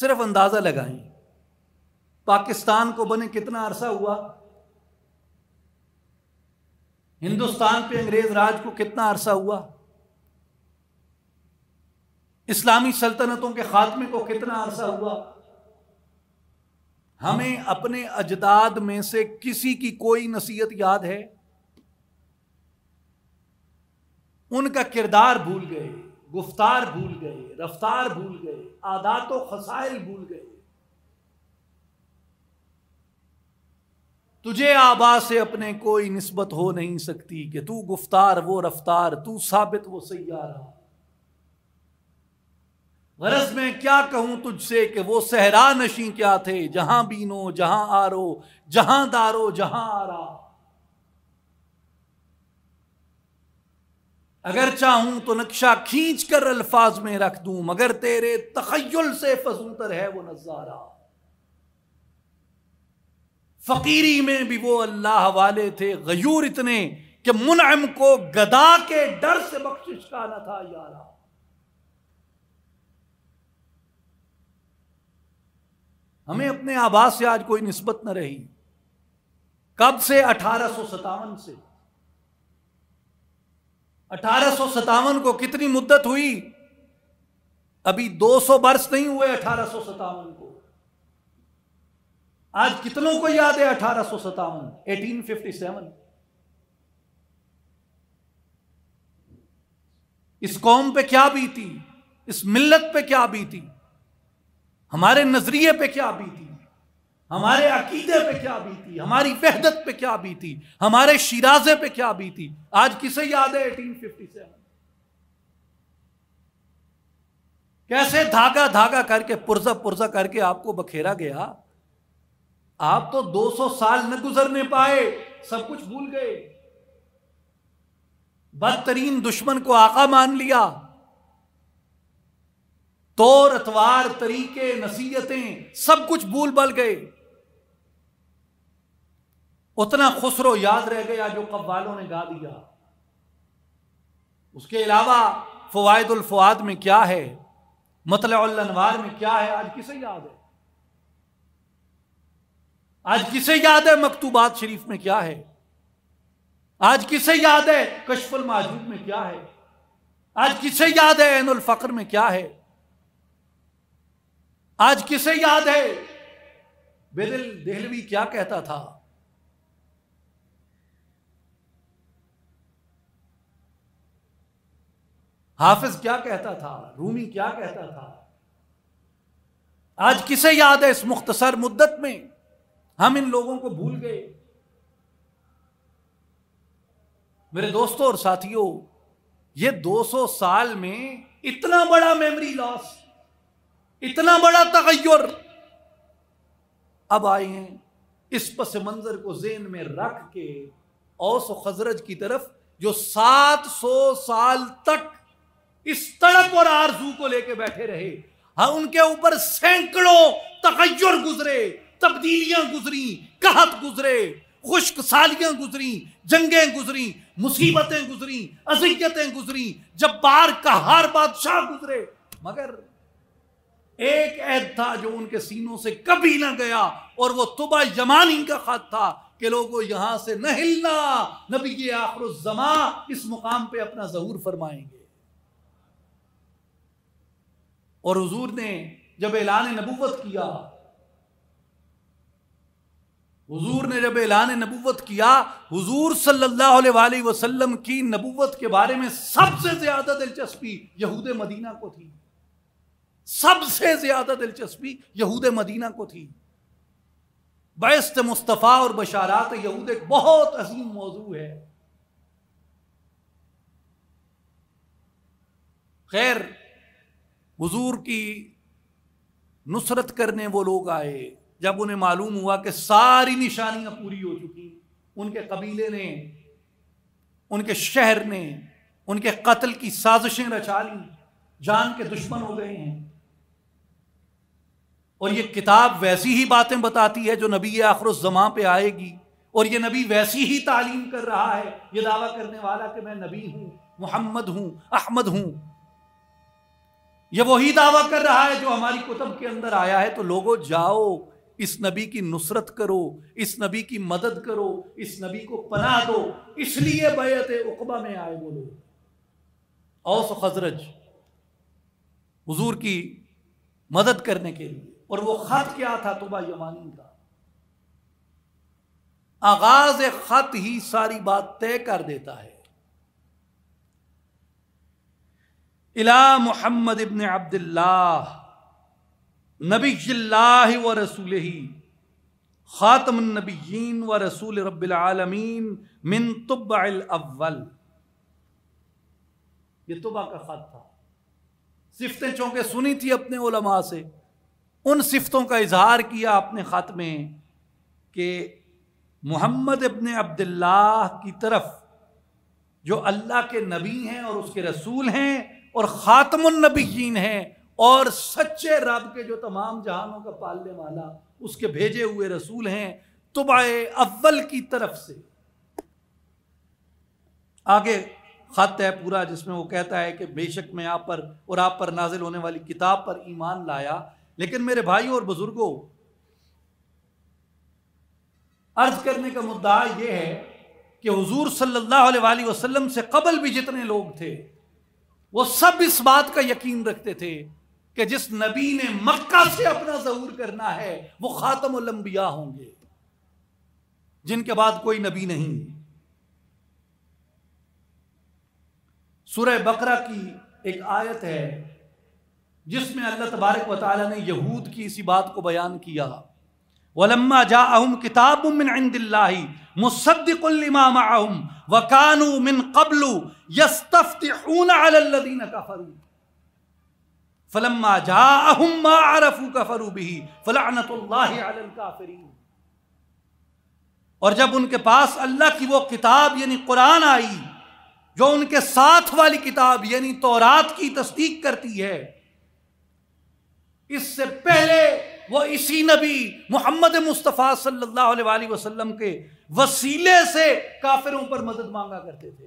صرف اندازہ لگائیں پاکستان کو بنے کتنا عرصہ ہوا ہندوستان پہ انگریز راج کو کتنا عرصہ ہوا اسلامی سلطنتوں کے خاتمے کو کتنا عرصہ ہوا ہمیں اپنے اجداد میں سے کسی کی کوئی نصیحت یاد ہے ان کا کردار بھول گئے گفتار بھول گئے رفتار بھول گئے آدات و خسائل بھول گئے تجھے آبا سے اپنے کوئی نسبت ہو نہیں سکتی کہ تو گفتار وہ رفتار تو ثابت وہ سیارہ غرض میں کیا کہوں تجھ سے کہ وہ سہرا نشیں کیا تھے جہاں بینو جہاں آرو جہاں دارو جہاں آرا اگر چاہوں تو نقشہ کھینچ کر الفاظ میں رکھ دوں مگر تیرے تخیل سے فضوتر ہے وہ نظارہ فقیری میں بھی وہ اللہ والے تھے غیور اتنے کہ منعم کو گدا کے ڈر سے بخشش کا نہ تھا یارہ ہمیں اپنے آباد سے آج کوئی نسبت نہ رہی کب سے اٹھارہ سو ستاون سے اٹھارہ سو ستاون کو کتنی مدت ہوئی ابھی دو سو برس نہیں ہوئے اٹھارہ سو ستاون کو آج کتنوں کو یاد ہے اٹھارہ سو ستاون ایٹین ففٹی سیون اس قوم پہ کیا بیتی اس ملت پہ کیا بیتی ہمارے نظریے پہ کیا بیتی ہمارے عقیدے پہ کیا بیتی ہماری وحدت پہ کیا بیتی ہمارے شیرازے پہ کیا بیتی آج کسے یاد ہے ایٹین ففٹی کیسے دھاگا دھاگا کر کے پرزا پرزا کر کے آپ کو بکھیرا گیا آپ تو دو سو سال نہ گزرنے پائے سب کچھ بھول گئے بدترین دشمن کو آقا مان لیا طور اتوار طریقے نصیحتیں سب کچھ بھول بل گئے اتنا خسرو یاد رہ گیا جو قبالوں نے گا دیا اس کے علاوہ فوائد الفواد میں کیا ہے مطلع الانوار میں کیا ہے آج کسے یاد ہے آج کسے یاد ہے مکتوبات شریف میں کیا ہے آج کسے یاد ہے کشف الماجود میں کیا ہے آج کسے یاد ہے عین الفقر میں کیا ہے آج کسے یاد ہے بیدل دہلوی کیا کہتا تھا حافظ کیا کہتا تھا رومی کیا کہتا تھا آج کسے یاد ہے اس مختصر مدت میں ہم ان لوگوں کو بھول گئے میرے دوستوں اور ساتھیوں یہ دو سو سال میں اتنا بڑا میموری لاس اتنا بڑا تغیر اب آئے ہیں اس پس منظر کو ذہن میں رکھ کے اوس و خزرج کی طرف جو سات سو سال تک اس تڑپ اور آرزو کو لے کے بیٹھے رہے ہاں ان کے اوپر سینکڑوں تغیر گزرے تبدیلیاں گزری کہت گزرے خشک سالیاں گزری جنگیں گزری مصیبتیں گزری اذیتیں گزری جب بار کا ہر بادشاہ گزرے مگر ایک عید تھا جو ان کے سینوں سے کبھی نہ گیا اور وہ تبا یمانی کا خط تھا کہ لوگوں یہاں سے نہ ہلنا نبی یہ آخر الزماں اس مقام پہ اپنا ظہور فرمائیں گے اور حضور نے جب اعلان نبوت کیا حضور نے جب اعلان نبوت کیا حضور صلی اللہ علیہ وآلہ وسلم کی نبوت کے بارے میں سب سے زیادہ دلچسپی یہود مدینہ کو تھی سب سے زیادہ دلچسپی یہود مدینہ کو تھی بیست مصطفیٰ اور بشارات یہود ایک بہت عظیم موضوع ہے خیر حضور کی نصرت کرنے وہ لوگ آئے جب انہیں معلوم ہوا کہ ساری نشانیاں پوری ہو چکی ان کے قبیلے نے ان کے شہر نے ان کے قتل کی سازشیں رچا لی جان کے دشمن ہو گئے ہیں اور یہ کتاب ویسی ہی باتیں بتاتی ہے جو نبی آخر و پہ آئے گی اور یہ نبی ویسی ہی تعلیم کر رہا ہے یہ دعویٰ کرنے والا کہ میں نبی ہوں محمد ہوں احمد ہوں یہ وہی دعویٰ کر رہا ہے جو ہماری کتب کے اندر آیا ہے تو لوگوں جاؤ اس نبی کی نصرت کرو اس نبی کی مدد کرو اس نبی کو پناہ دو اس لیے بیعت اقبہ میں آئے وہ لوگ اوس خزرج حضور کی مدد کرنے کے لیے اور وہ خط کیا تھا توبہ یمانی کا آغاز خط ہی ساری بات طے کر دیتا ہے الا محمد ابن عبد اللہ نبی اللہ و رسول ہی خاتم النبیین و رسول رب العالمین من طبع الاول یہ طبع کا خط تھا صفتیں چونکہ سنی تھی اپنے علماء سے ان صفتوں کا اظہار کیا اپنے خط میں کہ محمد ابن عبداللہ کی طرف جو اللہ کے نبی ہیں اور اس کے رسول ہیں اور خاتم النبیین ہیں اور سچے رب کے جو تمام جہانوں کا پالنے والا اس کے بھیجے ہوئے رسول ہیں تو اول کی طرف سے آگے خط ہے پورا جس میں وہ کہتا ہے کہ بے شک میں آپ پر اور آپ پر نازل ہونے والی کتاب پر ایمان لایا لیکن میرے بھائی اور بزرگوں عرض کرنے کا مدعا یہ ہے کہ حضور صلی اللہ علیہ وآلہ وسلم سے قبل بھی جتنے لوگ تھے وہ سب اس بات کا یقین رکھتے تھے کہ جس نبی نے مکہ سے اپنا ظہور کرنا ہے وہ خاتم الانبیاء ہوں گے جن کے بعد کوئی نبی نہیں سورہ بقرہ کی ایک آیت ہے جس میں اللہ تبارک و تعالیٰ نے یہود کی اسی بات کو بیان کیا ولما جاءهم كتاب من عند الله مصدق لما معهم وكانوا من قبل يستفتحون على الذين كفروا فلما جاءهم ما عرفوا كفروا به فلعنة الله على الكافرين اور جب ان کے پاس اللہ کی وہ کتاب یعنی قرآن آئی جو ان کے ساتھ والی کتاب یعنی تورات کی تصدیق کرتی ہے اس سے پہلے وہ اسی نبی محمد مصطفیٰ صلی اللہ علیہ وآلہ وسلم کے وسیلے سے کافروں پر مدد مانگا کرتے تھے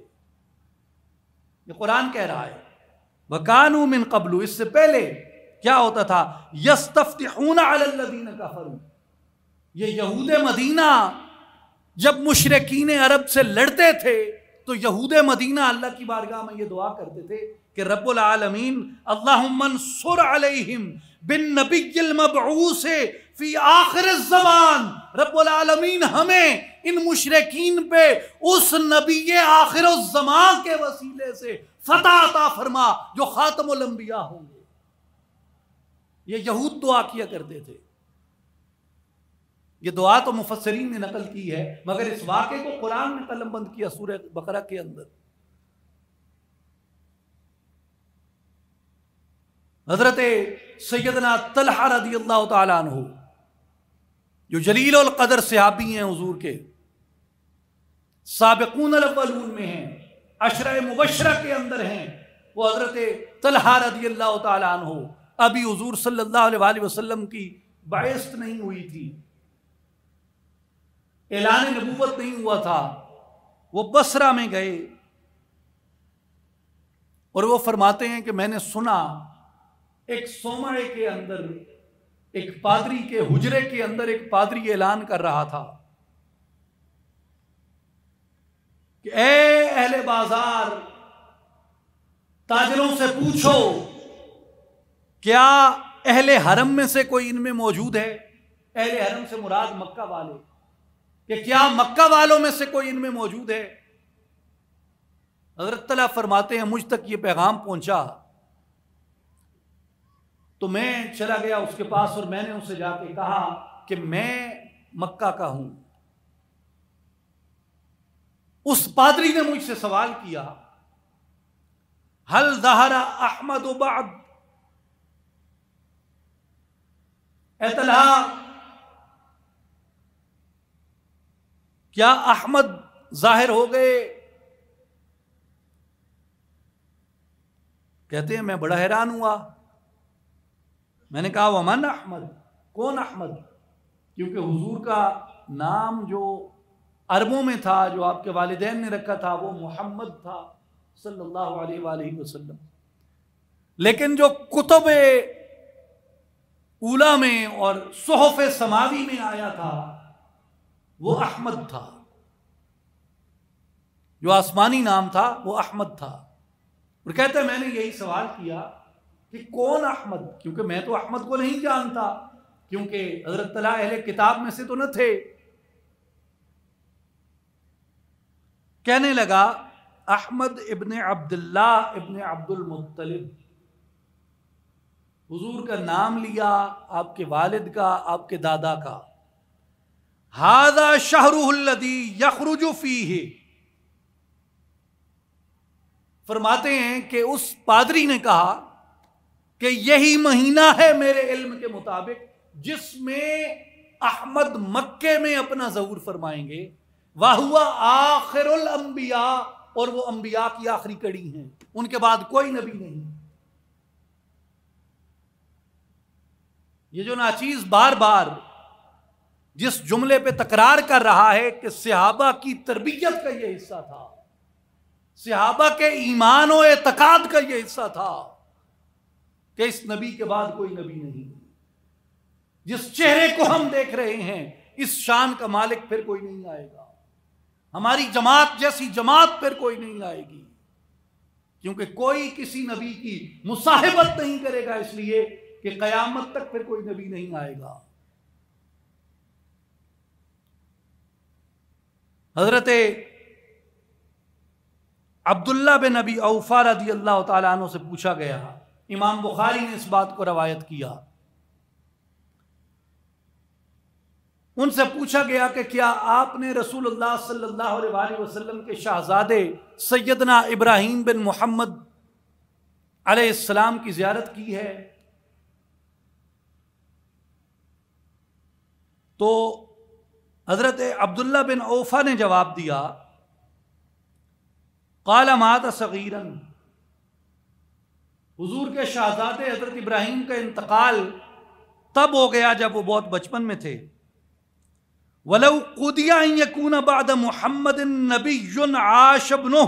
یہ قرآن کہہ رہا ہے قَبْلُ اس قبل پہلے کیا ہوتا تھا يَسْتَفْتِحُونَ عَلَى الَّذِينَ کا یہ یہود مدینہ جب مشرقین عرب سے لڑتے تھے تو یہود مدینہ اللہ کی بارگاہ میں یہ دعا کرتے تھے کہ رب العالمین اللہم انصر علیہم بن نبی المبعوث فی آخر الزمان رب العالمین ہمیں ان مشرقین پہ اس نبی آخر الزمان کے وسیلے سے فتح عطا فرما جو خاتم الانبیاء ہوں گے یہ یہود دعا کیا کرتے تھے یہ دعا تو مفسرین نے نقل کی ہے مگر اس واقعے کو قرآن نے قلم بند کیا سورہ بقرہ کے اندر حضرت سیدنا طلحہ رضی اللہ تعالیٰ عنہ جو جلیل القدر صحابی ہیں حضور کے سابقون الاولون میں ہیں عشرۂ مبشرہ کے اندر ہیں وہ حضرت طلحہ رضی اللہ تعالیٰ عنہ ابھی حضور صلی اللہ علیہ وسلم کی باعث نہیں ہوئی تھی اعلان نبوت نہیں ہوا تھا وہ بسرا میں گئے اور وہ فرماتے ہیں کہ میں نے سنا ایک سومرے کے اندر ایک پادری کے حجرے کے اندر ایک پادری اعلان کر رہا تھا کہ اے اہل بازار تاجروں سے پوچھو کیا اہل حرم میں سے کوئی ان میں موجود ہے اہل حرم سے مراد مکہ والے کہ کیا مکہ والوں میں سے کوئی ان میں موجود ہے حضرت اللہ فرماتے ہیں مجھ تک یہ پیغام پہنچا تو میں چلا گیا اس کے پاس اور میں نے اسے جا کے کہا کہ میں مکہ کا ہوں اس پادری نے مجھ سے سوال کیا ہل دہرا احمد و بعد اطلاع کیا احمد ظاہر ہو گئے کہتے ہیں میں بڑا حیران ہوا میں نے کہا وہ احمد کون احمد کیونکہ حضور کا نام جو عربوں میں تھا جو آپ کے والدین نے رکھا تھا وہ محمد تھا صلی اللہ علیہ وآلہ وسلم لیکن جو کتب اولا میں اور صحف سماوی میں آیا تھا وہ احمد تھا جو آسمانی نام تھا وہ احمد تھا اور کہتے ہیں میں نے یہی سوال کیا کہ کون احمد کیونکہ میں تو احمد کو نہیں جانتا کیونکہ حضرت اللہ اہل کتاب میں سے تو نہ تھے کہنے لگا احمد ابن عبداللہ ابن عبد المطلب حضور کا نام لیا آپ کے والد کا آپ کے دادا کا ہادا شہری یخروجو فی ہے فرماتے ہیں کہ اس پادری نے کہا کہ یہی مہینہ ہے میرے علم کے مطابق جس میں احمد مکے میں اپنا ظہور فرمائیں گے واہ ہوا آخر الانبیاء اور وہ انبیاء کی آخری کڑی ہیں ان کے بعد کوئی نبی نہیں یہ جو ناچیز بار بار جس جملے پہ تکرار کر رہا ہے کہ صحابہ کی تربیت کا یہ حصہ تھا صحابہ کے ایمان و اعتقاد کا یہ حصہ تھا کہ اس نبی کے بعد کوئی نبی نہیں جس چہرے کو ہم دیکھ رہے ہیں اس شان کا مالک پھر کوئی نہیں آئے گا ہماری جماعت جیسی جماعت پھر کوئی نہیں آئے گی کیونکہ کوئی کسی نبی کی مصاحبت نہیں کرے گا اس لیے کہ قیامت تک پھر کوئی نبی نہیں آئے گا حضرت عبداللہ بن نبی اوفا رضی اللہ تعالیٰ عنہ سے پوچھا گیا ہے امام بخاری نے اس بات کو روایت کیا ان سے پوچھا گیا کہ کیا آپ نے رسول اللہ صلی اللہ علیہ وسلم کے شہزادے سیدنا ابراہیم بن محمد علیہ السلام کی زیارت کی ہے تو حضرت عبداللہ بن اوفا نے جواب دیا کالا صغیرن حضور کے شہزاد حضرت ابراہیم کا انتقال تب ہو گیا جب وہ بہت بچپن میں تھے ولو قدیا بعد محمد نبی نبی نہ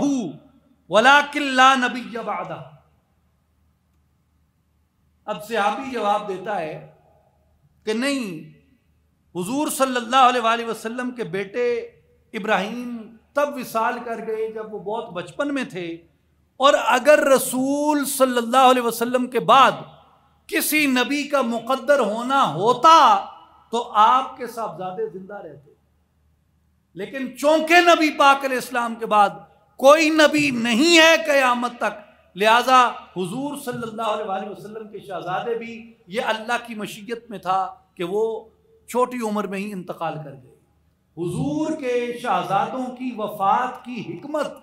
اب صحابی جواب دیتا ہے کہ نہیں حضور صلی اللہ علیہ وآلہ وسلم کے بیٹے ابراہیم تب وصال کر گئے جب وہ بہت بچپن میں تھے اور اگر رسول صلی اللہ علیہ وسلم کے بعد کسی نبی کا مقدر ہونا ہوتا تو آپ کے صاحبزادے زندہ رہتے لیکن چونکہ نبی پاک علیہ السلام کے بعد کوئی نبی نہیں ہے قیامت تک لہٰذا حضور صلی اللہ علیہ وسلم کے شہزادے بھی یہ اللہ کی مشیت میں تھا کہ وہ چھوٹی عمر میں ہی انتقال کر گئے حضور کے شہزادوں کی وفات کی حکمت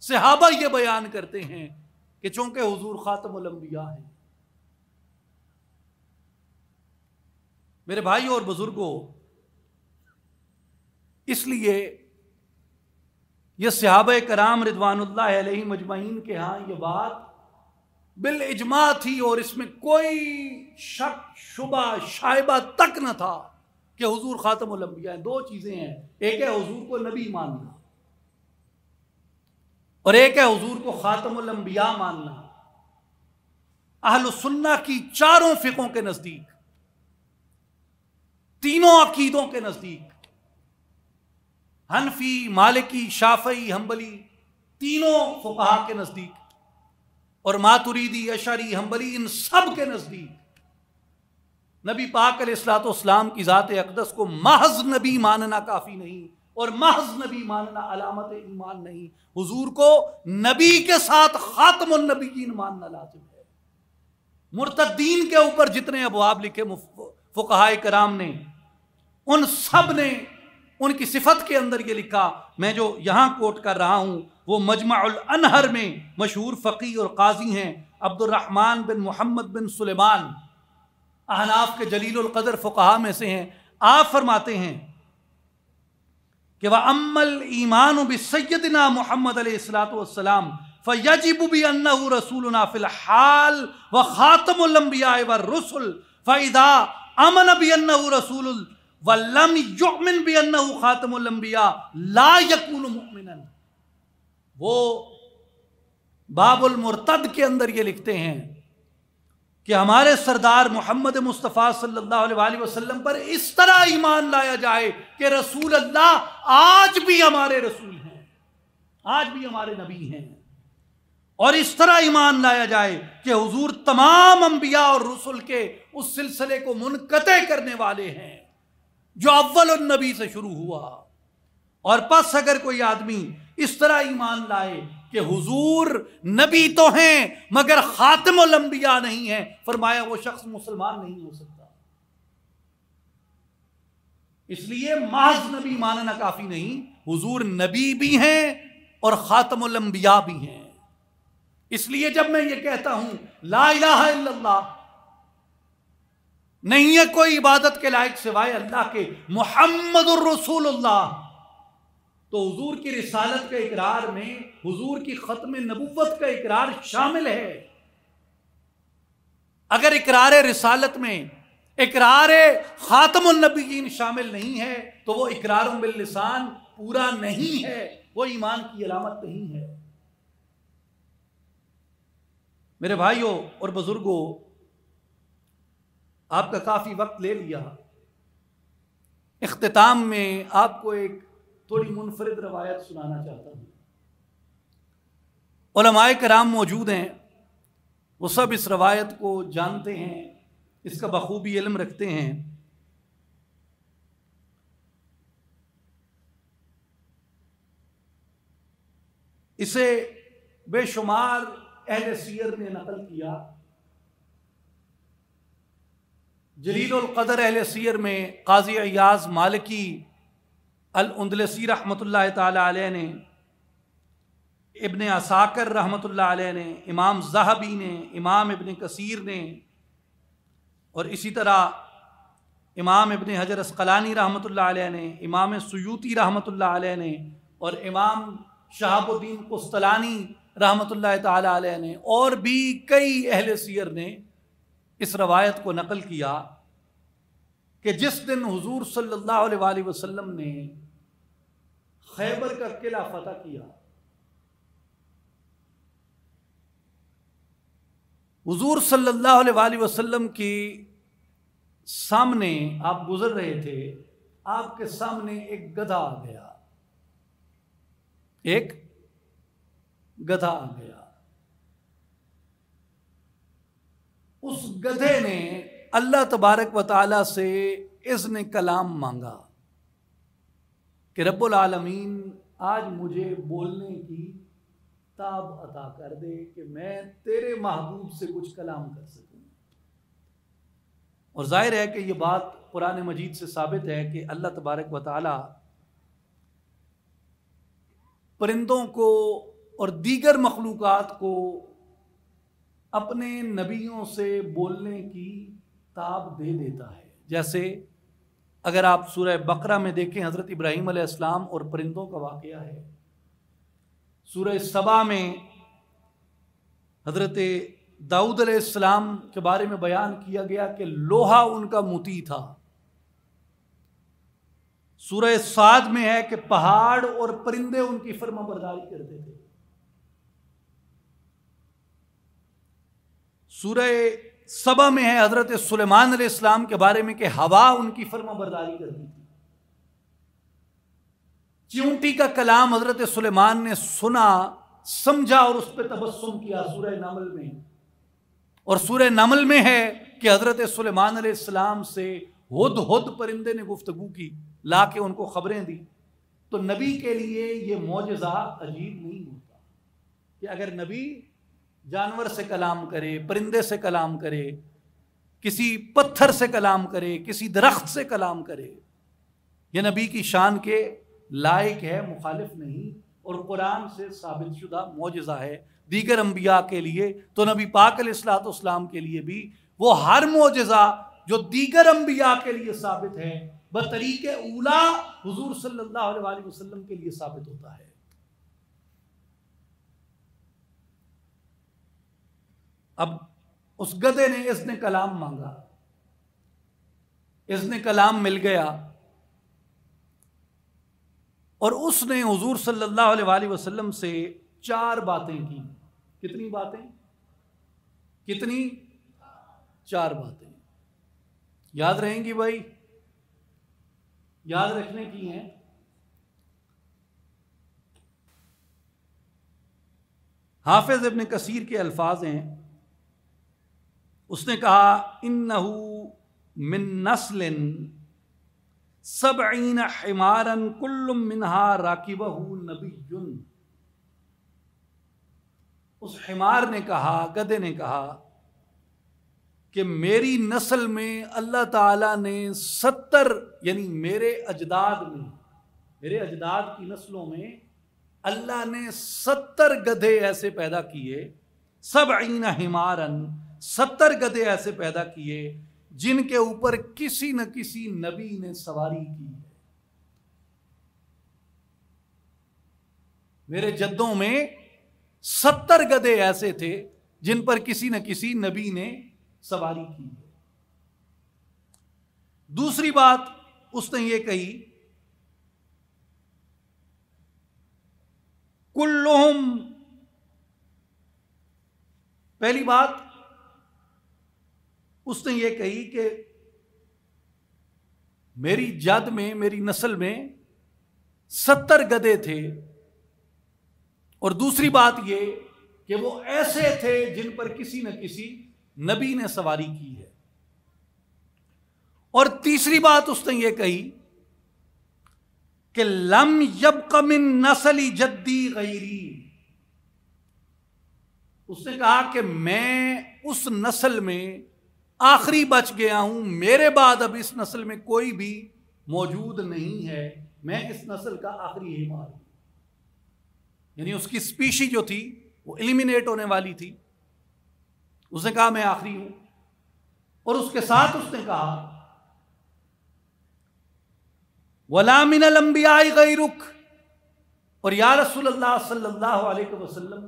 صحابہ یہ بیان کرتے ہیں کہ چونکہ حضور خاتم الانبیاء ہیں ہے میرے بھائی اور بزرگوں اس لیے یہ صحابہ کرام ردوان اللہ علیہ مجمعین کے ہاں یہ بات اجماع تھی اور اس میں کوئی شک شبہ شائبہ تک نہ تھا کہ حضور خاتم الانبیاء ہیں دو چیزیں ہیں ایک ہے حضور کو نبی ماننا اور ایک ہے حضور کو خاتم الانبیاء ماننا اہل السنہ کی چاروں فقوں کے نزدیک تینوں عقیدوں کے نزدیک حنفی مالکی شافعی ہمبلی تینوں فقہا کے نزدیک اور ماتریدی اشری ہمبلی ان سب کے نزدیک نبی پاک علیہ السلاۃ والسلام کی ذات اقدس کو محض نبی ماننا کافی نہیں اور محض نبی ماننا علامت ایمان نہیں حضور کو نبی کے ساتھ خاتم النبیین ماننا لازم ہے مرتدین کے اوپر جتنے ابواب لکھے فقہ کرام نے ان سب نے ان کی صفت کے اندر یہ لکھا میں جو یہاں کوٹ کر رہا ہوں وہ مجمع الانہر میں مشہور فقی اور قاضی ہیں عبد الرحمن بن محمد بن سلیمان احناف کے جلیل القدر فقہا میں سے ہیں آپ فرماتے ہیں کہ وہ امل ایمان بھی سید نا محمد علیہ السلاۃ والسلام فیجب بھی ان رسول فی الحال و خاتم المبیا رسول فدا امن بھی ان رسول الم یقمن بھی ان خاتم المبیا لا لا یقین وہ باب المرتد کے اندر یہ لکھتے ہیں کہ ہمارے سردار محمد مصطفیٰ صلی اللہ علیہ وسلم پر اس طرح ایمان لایا جائے کہ رسول اللہ آج بھی ہمارے رسول ہیں آج بھی ہمارے نبی ہیں اور اس طرح ایمان لایا جائے کہ حضور تمام انبیاء اور رسول کے اس سلسلے کو منقطع کرنے والے ہیں جو اول النبی سے شروع ہوا اور پس اگر کوئی آدمی اس طرح ایمان لائے کہ حضور نبی تو ہیں مگر خاتم و لمبیا نہیں ہیں فرمایا وہ شخص مسلمان نہیں ہو سکتا اس لیے محض نبی ماننا کافی نہیں حضور نبی بھی ہیں اور خاتم و لمبیا بھی ہیں اس لیے جب میں یہ کہتا ہوں لا الہ الا اللہ نہیں ہے کوئی عبادت کے لائق سوائے اللہ کے محمد الرسول اللہ تو حضور کی رسالت کا اقرار میں حضور کی ختم نبوت کا اقرار شامل ہے اگر اقرار رسالت میں اقرار خاتم النبیین شامل نہیں ہے تو وہ اقرار باللسان پورا نہیں ہے وہ ایمان کی علامت نہیں ہے میرے بھائیوں اور بزرگوں آپ کا کافی وقت لے لیا اختتام میں آپ کو ایک تھوڑی منفرد روایت سنانا چاہتا ہوں علماء کرام موجود ہیں وہ سب اس روایت کو جانتے ہیں اس کا بخوبی علم رکھتے ہیں اسے بے شمار اہل سیر نے نقل کیا جلیل القدر اہل سیر میں قاضی ایاز مالکی الاندلسی رحمۃ اللہ تعالیٰ علیہ نے ابن اساکر رحمۃ اللہ علیہ نے امام زہبی نے امام ابن کثیر نے اور اسی طرح امام ابن حجر اسقلانی رحمۃ اللہ علیہ نے امام سیوتی رحمۃ اللہ علیہ نے اور امام شہاب الدین قسطلانی رحمۃ اللہ تعالیٰ علیہ نے اور بھی کئی اہل سیر نے اس روایت کو نقل کیا کہ جس دن حضور صلی اللہ علیہ وسلم نے خیبر کا قلعہ فتح کیا حضور صلی اللہ علیہ وآلہ وسلم کی سامنے آپ گزر رہے تھے آپ کے سامنے ایک گدھا آ گیا ایک گدھا آ گیا اس گدھے نے اللہ تبارک و تعالی سے اذن کلام مانگا کہ رب العالمین آج مجھے بولنے کی تاب عطا کر دے کہ میں تیرے محبوب سے کچھ کلام کر سکوں اور ظاہر ہے کہ یہ بات قرآن مجید سے ثابت ہے کہ اللہ تبارک و تعالی پرندوں کو اور دیگر مخلوقات کو اپنے نبیوں سے بولنے کی تاب دے دیتا ہے جیسے اگر آپ سورہ بقرہ میں دیکھیں حضرت ابراہیم علیہ السلام اور پرندوں کا واقعہ ہے سورہ سبا میں حضرت داؤد علیہ السلام کے بارے میں بیان کیا گیا کہ لوہا ان کا موتی تھا سورہ سعد میں ہے کہ پہاڑ اور پرندے ان کی فرما برداری کرتے تھے سورہ سبا میں ہے حضرت سلیمان علیہ السلام کے بارے میں کہ ہوا ان کی فرما برداری کرتی تھی کا کلام حضرت سلیمان نے سنا سمجھا اور اس پہ تبسم کیا سورہ نمل میں اور سورہ نمل میں ہے کہ حضرت سلیمان علیہ السلام سے ہد ہد پرندے نے گفتگو کی لا کے ان کو خبریں دی تو نبی کے لیے یہ معجزہ عجیب نہیں ہوتا کہ اگر نبی جانور سے کلام کرے پرندے سے کلام کرے کسی پتھر سے کلام کرے کسی درخت سے کلام کرے یہ نبی کی شان کے لائق ہے مخالف نہیں اور قرآن سے ثابت شدہ معجزہ ہے دیگر انبیاء کے لیے تو نبی پاک علیہ پاکلاۃ اسلام کے لیے بھی وہ ہر معجزہ جو دیگر انبیاء کے لیے ثابت ہے بطریق اولا حضور صلی اللہ علیہ وسلم کے لیے ثابت ہوتا ہے اب اس گدے نے اس نے کلام مانگا اس نے کلام مل گیا اور اس نے حضور صلی اللہ علیہ وآلہ وسلم سے چار باتیں کی کتنی باتیں کتنی چار باتیں یاد رہیں گی بھائی یاد رکھنے کی ہیں حافظ ابن کثیر کے الفاظ ہیں اس نے کہا ان من نسل سب عین حمارن کل منہا راکی بہ نبی اس حمار نے کہا گدے نے کہا کہ میری نسل میں اللہ تعالی نے ستر یعنی میرے اجداد میں میرے اجداد کی نسلوں میں اللہ نے ستر گدھے ایسے پیدا کیے سب عین ہمارن ستر گدے ایسے پیدا کیے جن کے اوپر کسی نہ کسی نبی نے سواری کی ہے میرے جدوں میں ستر گدے ایسے تھے جن پر کسی نہ کسی نبی نے سواری کی ہے دوسری بات اس نے یہ کہی کلہم پہلی بات اس نے یہ کہی کہ میری جد میں میری نسل میں ستر گدے تھے اور دوسری بات یہ کہ وہ ایسے تھے جن پر کسی نہ کسی نبی نے سواری کی ہے اور تیسری بات اس نے یہ کہی کہ لم یب کمن نسلی جدی غیری اس نے کہا کہ میں اس نسل میں آخری بچ گیا ہوں میرے بعد اب اس نسل میں کوئی بھی موجود نہیں ہے میں اس نسل کا آخری ہوں یعنی اس کی اسپیشی جو تھی وہ ایلیمینیٹ ہونے والی تھی اس نے کہا میں آخری ہوں اور اس کے ساتھ اس نے کہا مل امبیائی گئی رخ اور یا رسول اللہ صلی اللہ علیہ وسلم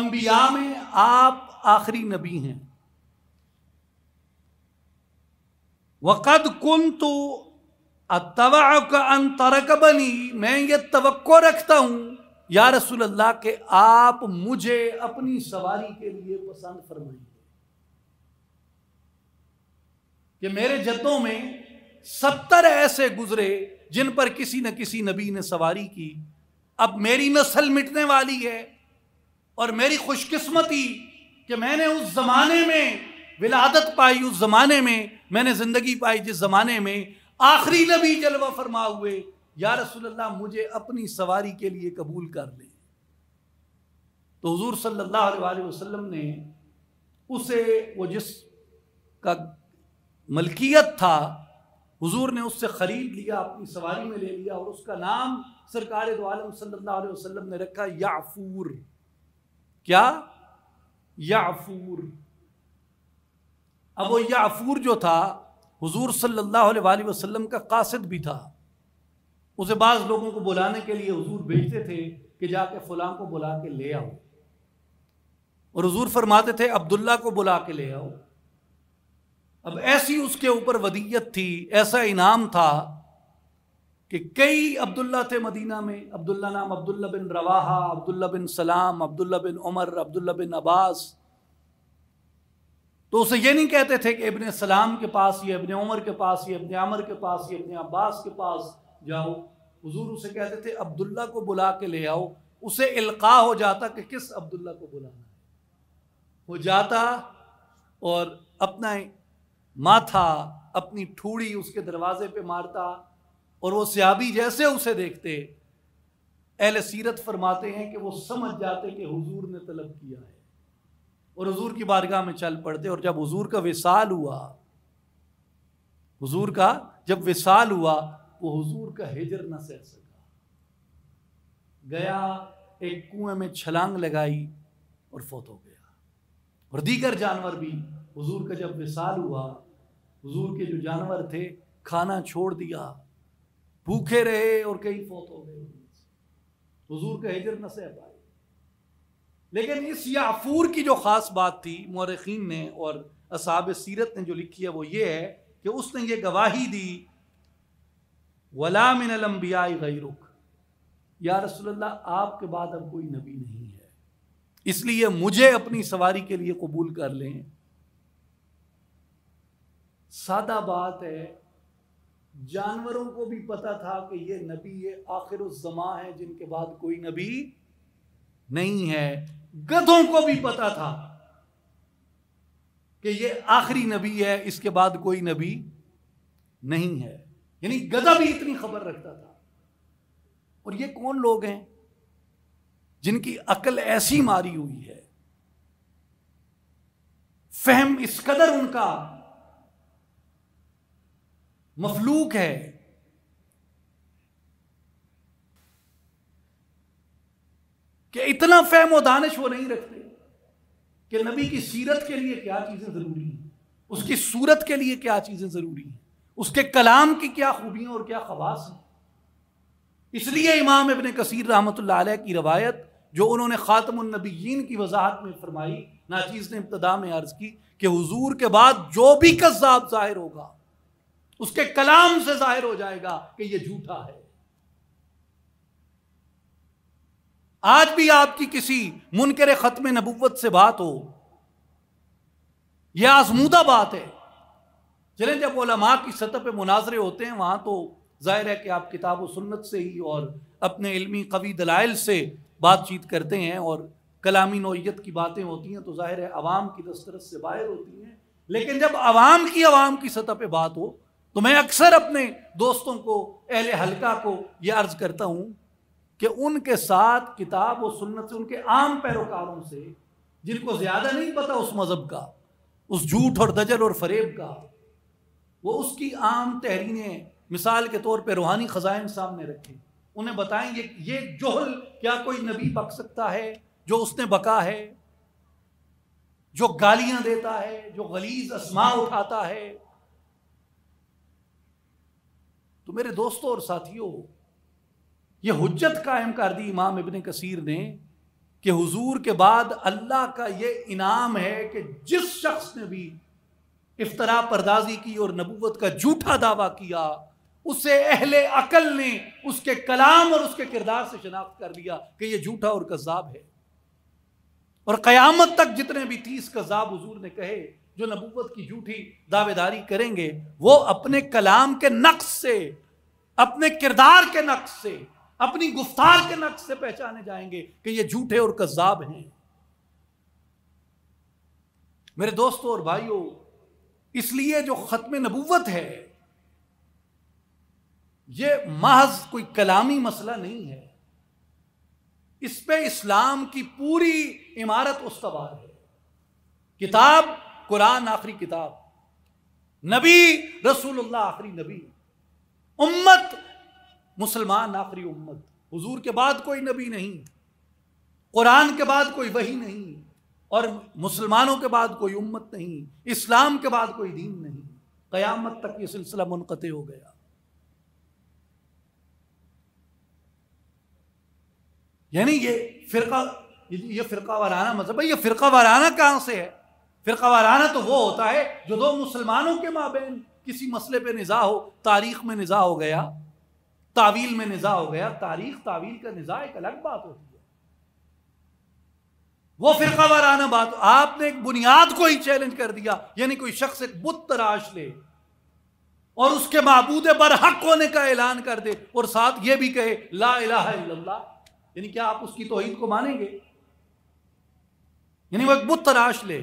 انبیاء میں آپ آخری نبی ہیں قد کن تو میں یہ توقع رکھتا ہوں یا رسول اللہ کہ آپ مجھے اپنی سواری کے لیے پسند فرمائیں گے کہ میرے جتوں میں ستر ایسے گزرے جن پر کسی نہ کسی نبی نے سواری کی اب میری نسل مٹنے والی ہے اور میری خوش قسمتی کہ میں نے اس زمانے میں ولادت پائی اس زمانے میں میں نے زندگی پائی جس زمانے میں آخری نبی جلوہ فرما ہوئے یا رسول اللہ مجھے اپنی سواری کے لیے قبول کر لے تو حضور صلی اللہ علیہ وسلم نے اسے وہ جس کا ملکیت تھا حضور نے اس سے خرید لیا اپنی سواری میں لے لیا اور اس کا نام سرکار دو عالم صلی اللہ علیہ وسلم نے رکھا یافور کیا یافور اب وہ یعفور جو تھا حضور صلی اللہ علیہ وآلہ وسلم کا قاصد بھی تھا اسے بعض لوگوں کو بلانے کے لیے حضور بھیجتے تھے کہ جا کے فلاں کو بلا کے لے آؤ اور حضور فرماتے تھے عبداللہ کو بلا کے لے آؤ اب ایسی اس کے اوپر ودیت تھی ایسا انعام تھا کہ کئی عبداللہ تھے مدینہ میں عبداللہ نام عبداللہ بن رواحہ عبداللہ بن سلام عبداللہ بن عمر عبداللہ بن عباس تو اسے یہ نہیں کہتے تھے کہ ابن سلام کے پاس یہ ابن عمر کے پاس یہ ابن عمر کے پاس یہ ابن عباس کے پاس جاؤ حضور اسے کہتے تھے عبداللہ کو بلا کے لے آؤ اسے القاع ہو جاتا کہ کس عبداللہ کو بلانا ہے وہ جاتا اور اپنا ماتھا اپنی ٹھوڑی اس کے دروازے پہ مارتا اور وہ سیابی جیسے اسے دیکھتے اہل سیرت فرماتے ہیں کہ وہ سمجھ جاتے کہ حضور نے طلب کیا ہے اور حضور کی بارگاہ میں چل پڑتے اور جب حضور کا وصال ہوا حضور کا جب وصال ہوا وہ حضور کا ہجر نہ سہ سکا گیا ایک کنویں میں چھلانگ لگائی اور فوت ہو گیا اور دیگر جانور بھی حضور کا جب وصال ہوا حضور کے جو جانور تھے کھانا چھوڑ دیا بھوکے رہے اور کئی فوت ہو گئے حضور کا ہجر نہ سہ پایا لیکن اس یعفور کی جو خاص بات تھی مورخین نے اور اصحاب سیرت نے جو لکھی ہے وہ یہ ہے کہ اس نے یہ گواہی دی یا رسول اللہ آپ کے بعد اب کوئی نبی نہیں ہے اس لیے مجھے اپنی سواری کے لیے قبول کر لیں سادہ بات ہے جانوروں کو بھی پتا تھا کہ یہ نبی یہ آخر الزماں ہے جن کے بعد کوئی نبی نہیں ہے گدھوں کو بھی پتا تھا کہ یہ آخری نبی ہے اس کے بعد کوئی نبی نہیں ہے یعنی گدا بھی اتنی خبر رکھتا تھا اور یہ کون لوگ ہیں جن کی عقل ایسی ماری ہوئی ہے فہم اس قدر ان کا مفلوک ہے کہ اتنا فہم و دانش وہ نہیں رکھتے کہ نبی کی سیرت کے لیے کیا چیزیں ضروری ہیں اس کی صورت کے لیے کیا چیزیں ضروری ہیں اس کے کلام کی کیا خوبیاں اور کیا خواص ہیں اس لیے امام ابن کثیر رحمۃ اللہ علیہ کی روایت جو انہوں نے خاتم النبیین کی وضاحت میں فرمائی ناچیز نے ابتدا میں عرض کی کہ حضور کے بعد جو بھی کذاب ظاہر ہوگا اس کے کلام سے ظاہر ہو جائے گا کہ یہ جھوٹا ہے آج بھی آپ کی کسی منکر ختم نبوت سے بات ہو یہ آزمودہ بات ہے چلیں جب علماء کی سطح پہ مناظرے ہوتے ہیں وہاں تو ظاہر ہے کہ آپ کتاب و سنت سے ہی اور اپنے علمی قوی دلائل سے بات چیت کرتے ہیں اور کلامی نوعیت کی باتیں ہوتی ہیں تو ظاہر ہے عوام کی دسترس سے باہر ہوتی ہیں لیکن جب عوام کی عوام کی سطح پہ بات ہو تو میں اکثر اپنے دوستوں کو اہل حلقہ کو یہ عرض کرتا ہوں کہ ان کے ساتھ کتاب و سنت سے ان کے عام پیروکاروں سے جن کو زیادہ نہیں پتا اس مذہب کا اس جھوٹ اور دجل اور فریب کا وہ اس کی عام تحریریں مثال کے طور پہ روحانی خزائن سامنے رکھیں انہیں بتائیں یہ یہ جوہل کیا کوئی نبی بک سکتا ہے جو اس نے بکا ہے جو گالیاں دیتا ہے جو غلیظ اسما اٹھاتا ہے تو میرے دوستوں اور ساتھیوں یہ حجت قائم کر دی امام ابن کثیر نے کہ حضور کے بعد اللہ کا یہ انعام ہے کہ جس شخص نے بھی افطرا پردازی کی اور نبوت کا جھوٹا دعویٰ کیا اسے اہل عقل نے اس کے کلام اور اس کے کردار سے شناخت کر دیا کہ یہ جھوٹا اور کذاب ہے اور قیامت تک جتنے بھی تیس کذاب حضور نے کہے جو نبوت کی جھوٹی دعوے داری کریں گے وہ اپنے کلام کے نقص سے اپنے کردار کے نقص سے اپنی گفتار کے نقش سے پہچانے جائیں گے کہ یہ جھوٹے اور کذاب ہیں میرے دوستوں اور بھائیوں اس لیے جو ختم نبوت ہے یہ محض کوئی کلامی مسئلہ نہیں ہے اس پہ اسلام کی پوری عمارت استوار ہے کتاب قرآن آخری کتاب نبی رسول اللہ آخری نبی امت مسلمان آخری امت حضور کے بعد کوئی نبی نہیں قرآن کے بعد کوئی وہی نہیں اور مسلمانوں کے بعد کوئی امت نہیں اسلام کے بعد کوئی دین نہیں قیامت تک یہ سلسلہ منقطع ہو گیا یعنی یہ فرقہ یہ فرقہ وارانہ مذہب ہے یہ فرقہ وارانہ کہاں سے ہے فرقہ وارانہ تو وہ ہوتا ہے جو دو مسلمانوں کے مابین کسی مسئلے پہ نزا ہو تاریخ میں نزا ہو گیا تعویل میں نظاہ ہو گیا تاریخ تعویل کا نظا ایک الگ بات ہوتی ہے وہ فرقہ وارانہ بات آپ نے ایک بنیاد کو ہی چیلنج کر دیا یعنی کوئی شخص ایک بت تراش لے اور اس کے معبود برحق ہونے کا اعلان کر دے اور ساتھ یہ بھی کہے لا الہ الا اللہ یعنی کیا آپ اس کی توحید کو مانیں گے یعنی وہ ایک بت تراش لے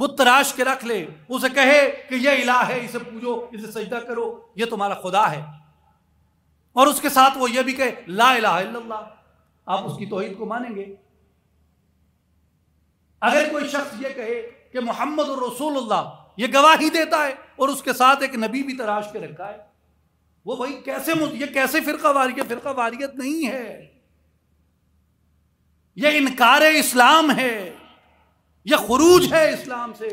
بت تراش کے رکھ لے اسے کہے کہ یہ الہ ہے اسے پوجو اسے سجدہ کرو یہ تمہارا خدا ہے اور اس کے ساتھ وہ یہ بھی کہ لا الہ الا اللہ آپ اس کی توحید کو مانیں گے اگر کوئی شخص یہ کہے کہ محمد الرسول اللہ یہ گواہی دیتا ہے اور اس کے ساتھ ایک نبی بھی تراش کے رکھا ہے وہ بھائی کیسے یہ کیسے فرقہ واریت فرقہ واریت نہیں ہے یہ انکار اسلام ہے یہ خروج ہے اسلام سے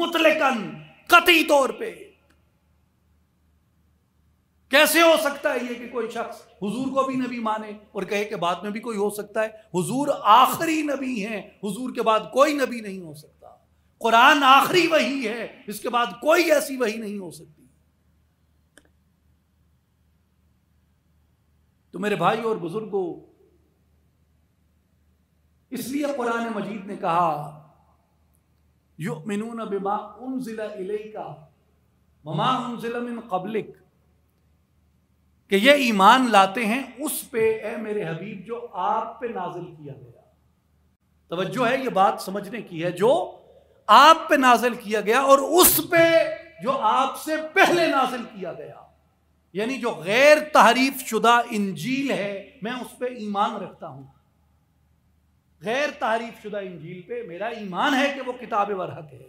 مطلقاً قطعی طور پہ کیسے ہو سکتا ہے یہ کہ کوئی شخص حضور کو بھی نبی مانے اور کہے کہ بعد میں بھی کوئی ہو سکتا ہے حضور آخری نبی ہیں حضور کے بعد کوئی نبی نہیں ہو سکتا قرآن آخری وہی ہے اس کے بعد کوئی ایسی وہی نہیں ہو سکتی تو میرے بھائی اور بزرگوں اس لیے قرآن مجید نے کہا یؤمنون بما انزل الیکا وما انزل من قبلک کہ یہ ایمان لاتے ہیں اس پہ اے میرے حبیب جو آپ پہ نازل کیا گیا توجہ ہے یہ بات سمجھنے کی ہے جو آپ پہ نازل کیا گیا اور اس پہ جو آپ سے پہلے نازل کیا گیا یعنی جو غیر تحریف شدہ انجیل ہے میں اس پہ ایمان رکھتا ہوں غیر تحریف شدہ انجیل پہ میرا ایمان ہے کہ وہ کتاب برحق ہے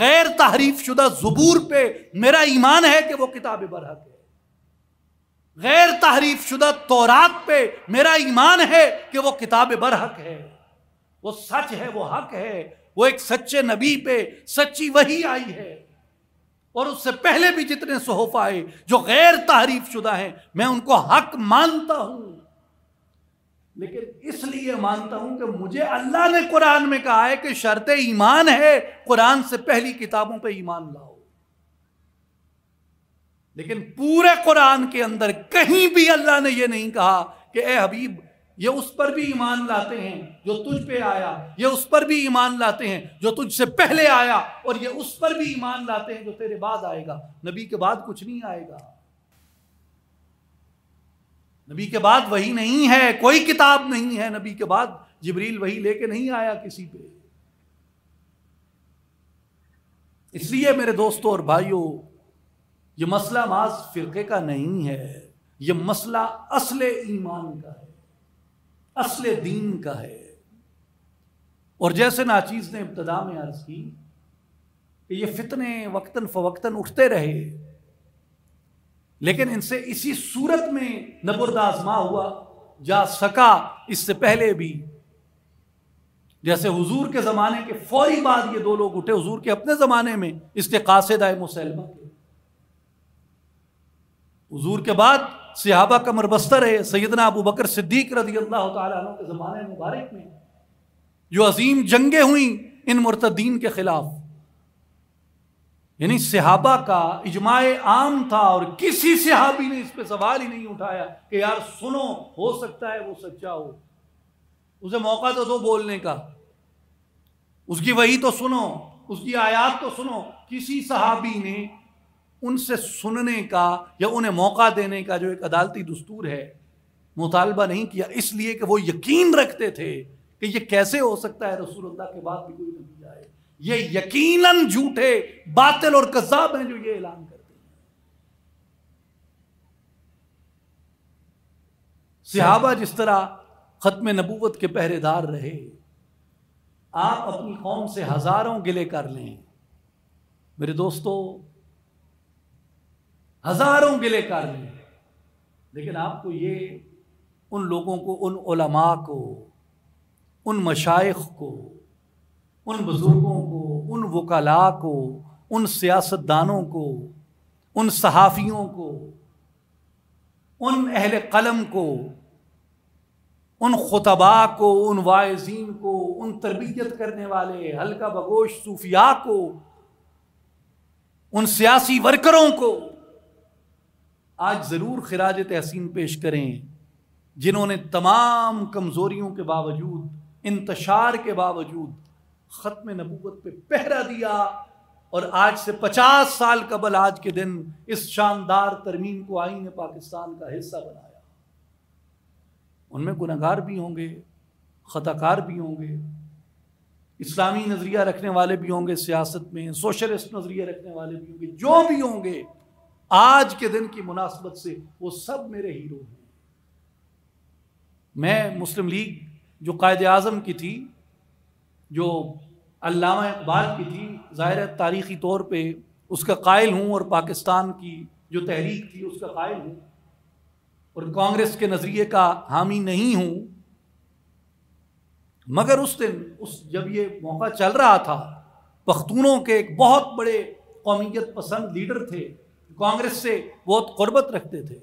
غیر تحریف شدہ زبور پہ میرا ایمان ہے کہ وہ کتاب برحق ہے غیر تحریف شدہ تورات پہ میرا ایمان ہے کہ وہ کتاب برحق ہے وہ سچ ہے وہ حق ہے وہ ایک سچے نبی پہ سچی وہی آئی ہے اور اس سے پہلے بھی جتنے صحف آئے جو غیر تحریف شدہ ہیں میں ان کو حق مانتا ہوں لیکن اس لیے مانتا ہوں کہ مجھے اللہ نے قرآن میں کہا ہے کہ شرط ایمان ہے قرآن سے پہلی کتابوں پہ ایمان لاؤ لیکن پورے قرآن کے اندر کہیں بھی اللہ نے یہ نہیں کہا کہ اے حبیب یہ اس پر بھی ایمان لاتے ہیں جو تجھ پہ آیا یہ اس پر بھی ایمان لاتے ہیں جو تجھ سے پہلے آیا اور یہ اس پر بھی ایمان لاتے ہیں جو تیرے بعد آئے گا نبی کے بعد کچھ نہیں آئے گا نبی کے بعد وہی نہیں ہے کوئی کتاب نہیں ہے نبی کے بعد جبریل وہی لے کے نہیں آیا کسی پہ اس لیے میرے دوستوں اور بھائیوں یہ مسئلہ معاذ فرقے کا نہیں ہے یہ مسئلہ اصل ایمان کا ہے اصل دین کا ہے اور جیسے ناچیز نے ابتدا میں عرض کی کہ یہ فتنے وقتاً فوقتاً اٹھتے رہے لیکن ان سے اسی صورت میں نبرد آزما ہوا جا سکا اس سے پہلے بھی جیسے حضور کے زمانے کے فوری بعد یہ دو لوگ اٹھے حضور کے اپنے زمانے میں اس کے قاصد آئے مسلمہ کے حضور کے بعد صحابہ کا مربستر ہے سیدنا ابو بکر صدیق رضی اللہ تعالیٰ عنہ کے زمانے مبارک میں جو عظیم جنگیں ہوئیں ان مرتدین کے خلاف یعنی صحابہ کا اجماع عام تھا اور کسی صحابی نے اس پہ سوال ہی نہیں اٹھایا کہ یار سنو ہو سکتا ہے وہ سچا ہو اسے موقع تو دو بولنے کا اس کی وہی تو سنو اس کی آیات تو سنو کسی صحابی نے ان سے سننے کا یا انہیں موقع دینے کا جو ایک عدالتی دستور ہے مطالبہ نہیں کیا اس لیے کہ وہ یقین رکھتے تھے کہ یہ کیسے ہو سکتا ہے رسول اللہ کے بعد بھی کوئی نبی آئے یہ یقیناً جھوٹے باطل اور کذاب ہیں جو یہ اعلان کرتے ہیں صحابہ جس طرح ختم نبوت کے پہرے دار رہے آپ اپنی قوم سے ہزاروں گلے کر لیں میرے دوستو ہزاروں گلے کار لیکن آپ کو یہ ان لوگوں کو ان علماء کو ان مشائق کو ان بزرگوں کو ان وکلاء کو ان سیاست دانوں کو ان صحافیوں کو ان اہل قلم کو ان خطباء کو ان وائزین کو ان تربیت کرنے والے ہلکا بگوش صوفیاء کو ان سیاسی ورکروں کو آج ضرور خراج تحسین پیش کریں جنہوں نے تمام کمزوریوں کے باوجود انتشار کے باوجود ختم نبوت پہ پہرا دیا اور آج سے پچاس سال قبل آج کے دن اس شاندار ترمیم کو آئین پاکستان کا حصہ بنایا ان میں گار بھی ہوں گے خطا کار بھی ہوں گے اسلامی نظریہ رکھنے والے بھی ہوں گے سیاست میں سوشلسٹ نظریہ رکھنے والے بھی ہوں گے جو بھی ہوں گے آج کے دن کی مناسبت سے وہ سب میرے ہیرو ہیں میں مسلم لیگ جو قائد اعظم کی تھی جو علامہ اقبال کی تھی ظاہر تاریخی طور پہ اس کا قائل ہوں اور پاکستان کی جو تحریک تھی اس کا قائل ہوں اور کانگریس کے نظریے کا حامی نہیں ہوں مگر اس دن اس جب یہ موقع چل رہا تھا پختونوں کے ایک بہت بڑے قومیت پسند لیڈر تھے کانگریس سے بہت قربت رکھتے تھے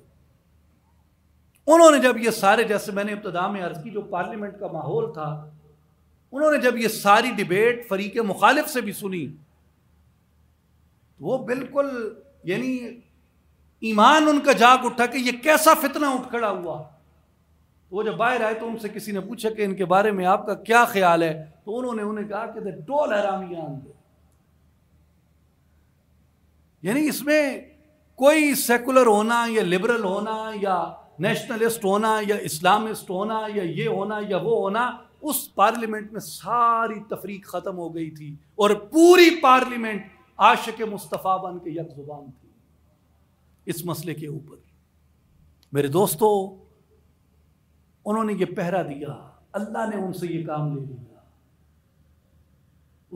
انہوں نے جب یہ سارے جیسے میں نے ابتدا میں عرض کی جو پارلیمنٹ کا ماحول تھا انہوں نے جب یہ ساری ڈبیٹ فریق مخالف سے بھی سنی وہ بالکل یعنی ایمان ان کا جاگ اٹھا کہ یہ کیسا فتنہ اٹھ کھڑا ہوا وہ جب باہر آئے تو ان سے کسی نے پوچھا کہ ان کے بارے میں آپ کا کیا خیال ہے تو انہوں نے انہیں کہا کہ ڈول دے یعنی اس میں کوئی سیکولر ہونا یا لبرل ہونا یا نیشنلسٹ ہونا یا اسلامسٹ ہونا یا یہ ہونا یا وہ ہونا اس پارلیمنٹ میں ساری تفریق ختم ہو گئی تھی اور پوری پارلیمنٹ عاشق مصطفیٰ بن کے یک زبان تھی اس مسئلے کے اوپر میرے دوستو انہوں نے یہ پہرا دیا اللہ نے ان سے یہ کام لے دیا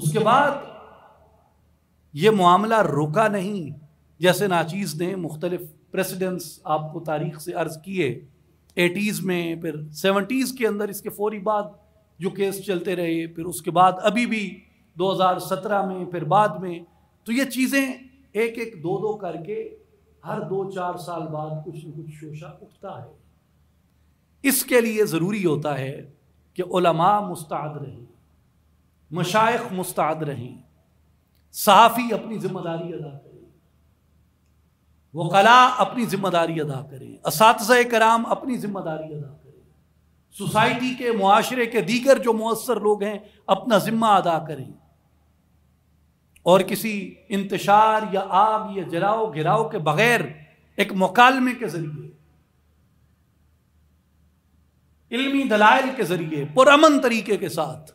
اس کے بعد یہ معاملہ رکا نہیں جیسے ناچیز نے مختلف پریسیڈنس آپ کو تاریخ سے عرض کیے ایٹیز میں پھر سیونٹیز کے اندر اس کے فوری بعد جو کیس چلتے رہے پھر اس کے بعد ابھی بھی دو ہزار سترہ میں پھر بعد میں تو یہ چیزیں ایک ایک دو دو کر کے ہر دو چار سال بعد کچھ نہ کچھ شوشہ اٹھتا ہے اس کے لیے ضروری ہوتا ہے کہ علماء مستعد رہیں مشائق مستعد رہیں صحافی اپنی ذمہ داری ادا کریں کلا اپنی ذمہ داری ادا کریں اساتذہ کرام اپنی ذمہ داری ادا کریں سوسائٹی کے معاشرے کے دیگر جو مؤثر لوگ ہیں اپنا ذمہ ادا کریں اور کسی انتشار یا آگ یا جراؤ گراؤ کے بغیر ایک مکالمے کے ذریعے علمی دلائل کے ذریعے پرامن طریقے کے ساتھ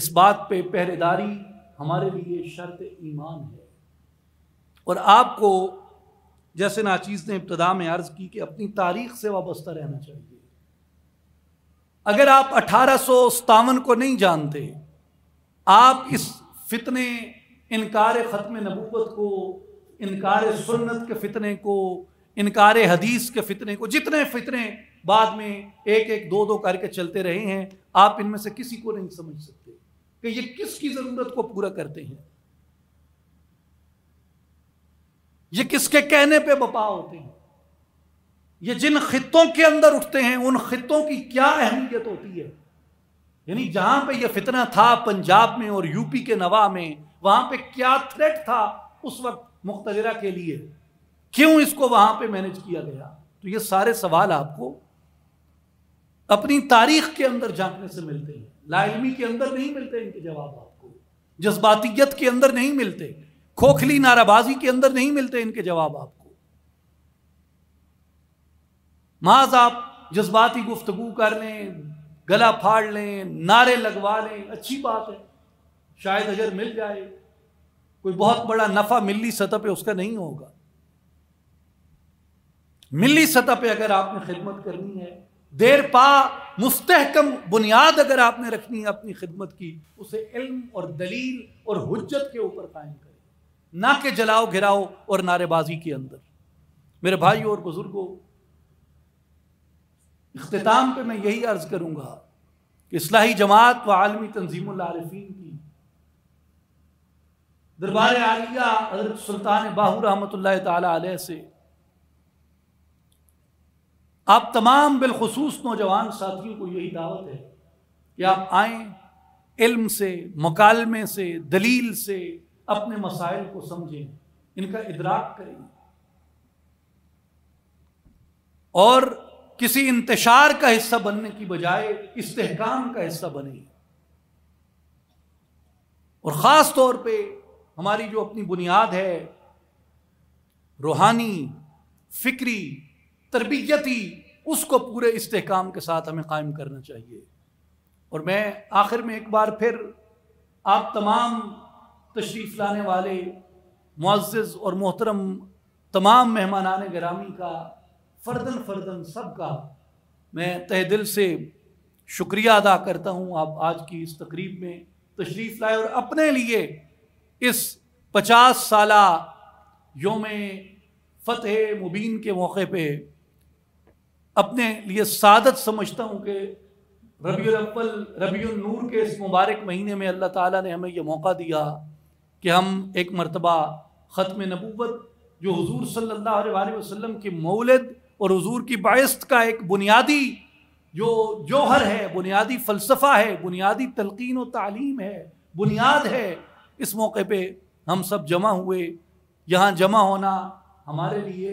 اس بات پہ پہرے داری ہمارے لیے شرط ایمان ہے اور آپ کو جیسے ناچیز نے ابتدا میں عرض کی کہ اپنی تاریخ سے وابستہ رہنا چاہیے اگر آپ اٹھارہ سو ستاون کو نہیں جانتے آپ اس فتنے انکار ختم نبوت کو انکار سنت کے فتنے کو انکار حدیث کے فتنے کو جتنے فتنے بعد میں ایک ایک دو دو کر کے چلتے رہے ہیں آپ ان میں سے کسی کو نہیں سمجھ سکتے کہ یہ کس کی ضرورت کو پورا کرتے ہیں یہ کس کے کہنے پہ بپا ہوتے ہیں یہ جن خطوں کے اندر اٹھتے ہیں ان خطوں کی کیا اہمیت ہوتی ہے یعنی جہاں پہ یہ فتنہ تھا پنجاب میں اور یو پی کے نوا میں وہاں پہ کیا تھریٹ تھا اس وقت مقتدرہ کے لیے کیوں اس کو وہاں پہ مینج کیا گیا تو یہ سارے سوال آپ کو اپنی تاریخ کے اندر جاننے سے ملتے ہیں علمی کے اندر نہیں ملتے ان کے جواب آپ کو جذباتیت کے اندر نہیں ملتے کھوکھلی ناربازی بازی کے اندر نہیں ملتے ان کے جواب آپ کو معاذ آپ جذباتی گفتگو کر لیں گلا پھاڑ لیں نعرے لگوا لیں اچھی بات ہے شاید اگر مل جائے کوئی بہت بڑا نفع ملی سطح پہ اس کا نہیں ہوگا ملی سطح پہ اگر آپ نے خدمت کرنی ہے دیر پا مستحکم بنیاد اگر آپ نے رکھنی ہے اپنی خدمت کی اسے علم اور دلیل اور حجت کے اوپر قائم کر نہ کہ جلاؤ گھراؤ اور نعرے بازی کے اندر میرے بھائی اور بزرگوں اختتام پہ میں یہی عرض کروں گا کہ اصلاحی جماعت و عالمی تنظیم العارفین کی دربار عالیہ حضرت سلطان باہو رحمۃ اللہ تعالی علیہ سے آپ تمام بالخصوص نوجوان ساتھیوں کو یہی دعوت ہے کہ آپ آئیں علم سے مکالمے سے دلیل سے اپنے مسائل کو سمجھیں ان کا ادراک کریں اور کسی انتشار کا حصہ بننے کی بجائے استحکام کا حصہ بنے اور خاص طور پہ ہماری جو اپنی بنیاد ہے روحانی فکری تربیتی اس کو پورے استحکام کے ساتھ ہمیں قائم کرنا چاہیے اور میں آخر میں ایک بار پھر آپ تمام تشریف لانے والے معزز اور محترم تمام مہمانان گرامی کا فردن فردن سب کا میں تہ دل سے شکریہ ادا کرتا ہوں آپ آج کی اس تقریب میں تشریف لائے اور اپنے لیے اس پچاس سالہ یوم فتح مبین کے موقع پہ اپنے لیے سعادت سمجھتا ہوں کہ ربیع الاول ربیع النور کے اس مبارک مہینے میں اللہ تعالیٰ نے ہمیں یہ موقع دیا کہ ہم ایک مرتبہ ختم نبوت جو حضور صلی اللہ علیہ وسلم کی کے مولد اور حضور کی باعث کا ایک بنیادی جو جوہر ہے بنیادی فلسفہ ہے بنیادی تلقین و تعلیم ہے بنیاد ہے اس موقع پہ ہم سب جمع ہوئے یہاں جمع ہونا ہمارے لیے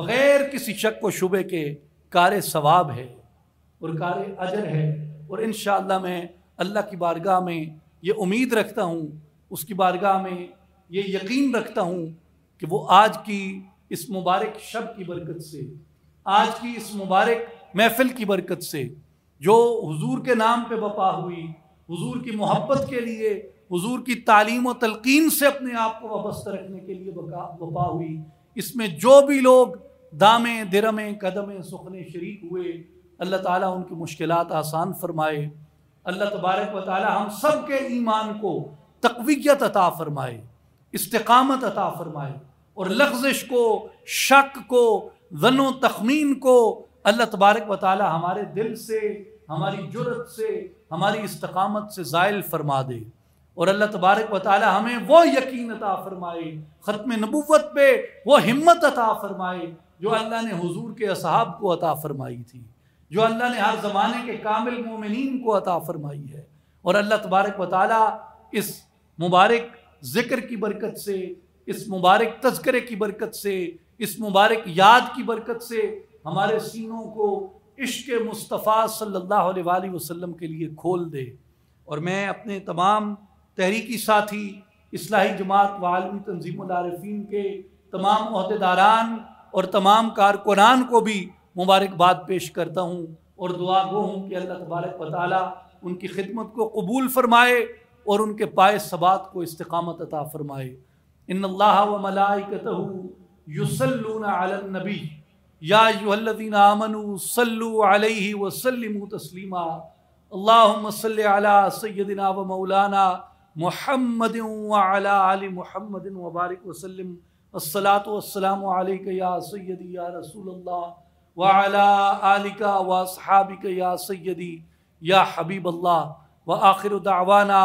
بغیر کسی شک و شبے کے کار ثواب ہے اور کار اجر ہے اور انشاءاللہ میں اللہ کی بارگاہ میں یہ امید رکھتا ہوں اس کی بارگاہ میں یہ یقین رکھتا ہوں کہ وہ آج کی اس مبارک شب کی برکت سے آج کی اس مبارک محفل کی برکت سے جو حضور کے نام پہ بپا ہوئی حضور کی محبت کے لیے حضور کی تعلیم و تلقین سے اپنے آپ کو وابستہ رکھنے کے لیے بپا ہوئی اس میں جو بھی لوگ دامیں درمیں قدم سخن شریک ہوئے اللہ تعالیٰ ان کی مشکلات آسان فرمائے اللہ تبارک و تعالیٰ ہم سب کے ایمان کو تقویت عطا فرمائے استقامت عطا فرمائے اور لغزش کو شک کو ظن و تخمین کو اللہ تبارک و تعالی ہمارے دل سے ہماری جرت سے ہماری استقامت سے زائل فرما دے اور اللہ تبارک و تعالی ہمیں وہ یقین عطا فرمائے ختم نبوت پہ وہ ہمت عطا فرمائے جو اللہ نے حضور کے اصحاب کو عطا فرمائی تھی جو اللہ نے ہر زمانے کے کامل مومنین کو عطا فرمائی ہے اور اللہ تبارک و تعالی اس مبارک ذکر کی برکت سے اس مبارک تذکرے کی برکت سے اس مبارک یاد کی برکت سے ہمارے سینوں کو عشق مصطفیٰ صلی اللہ علیہ وآلہ وسلم کے لیے کھول دے اور میں اپنے تمام تحریکی ساتھی اصلاحی جماعت و عالمی تنظیم و کے تمام عہدیداران اور تمام کارکنان کو بھی مبارک پیش کرتا ہوں اور دعا گو ہوں کہ اللہ تبارک و تعالیٰ ان کی خدمت کو قبول فرمائے اور ان کے پائے ثبات کو استقامت عطا فرمائے ان اللہ و ملائکتہ یسلون علی النبی وسلم تسلیمہ الذین آمنوا محمد علیہ محمد وبارک وسلم الصلاة والسلام علیکہ یا سیدی یا رسول اللہ ولا آلکہ و یا سیدی یا حبیب اللہ و دعوانا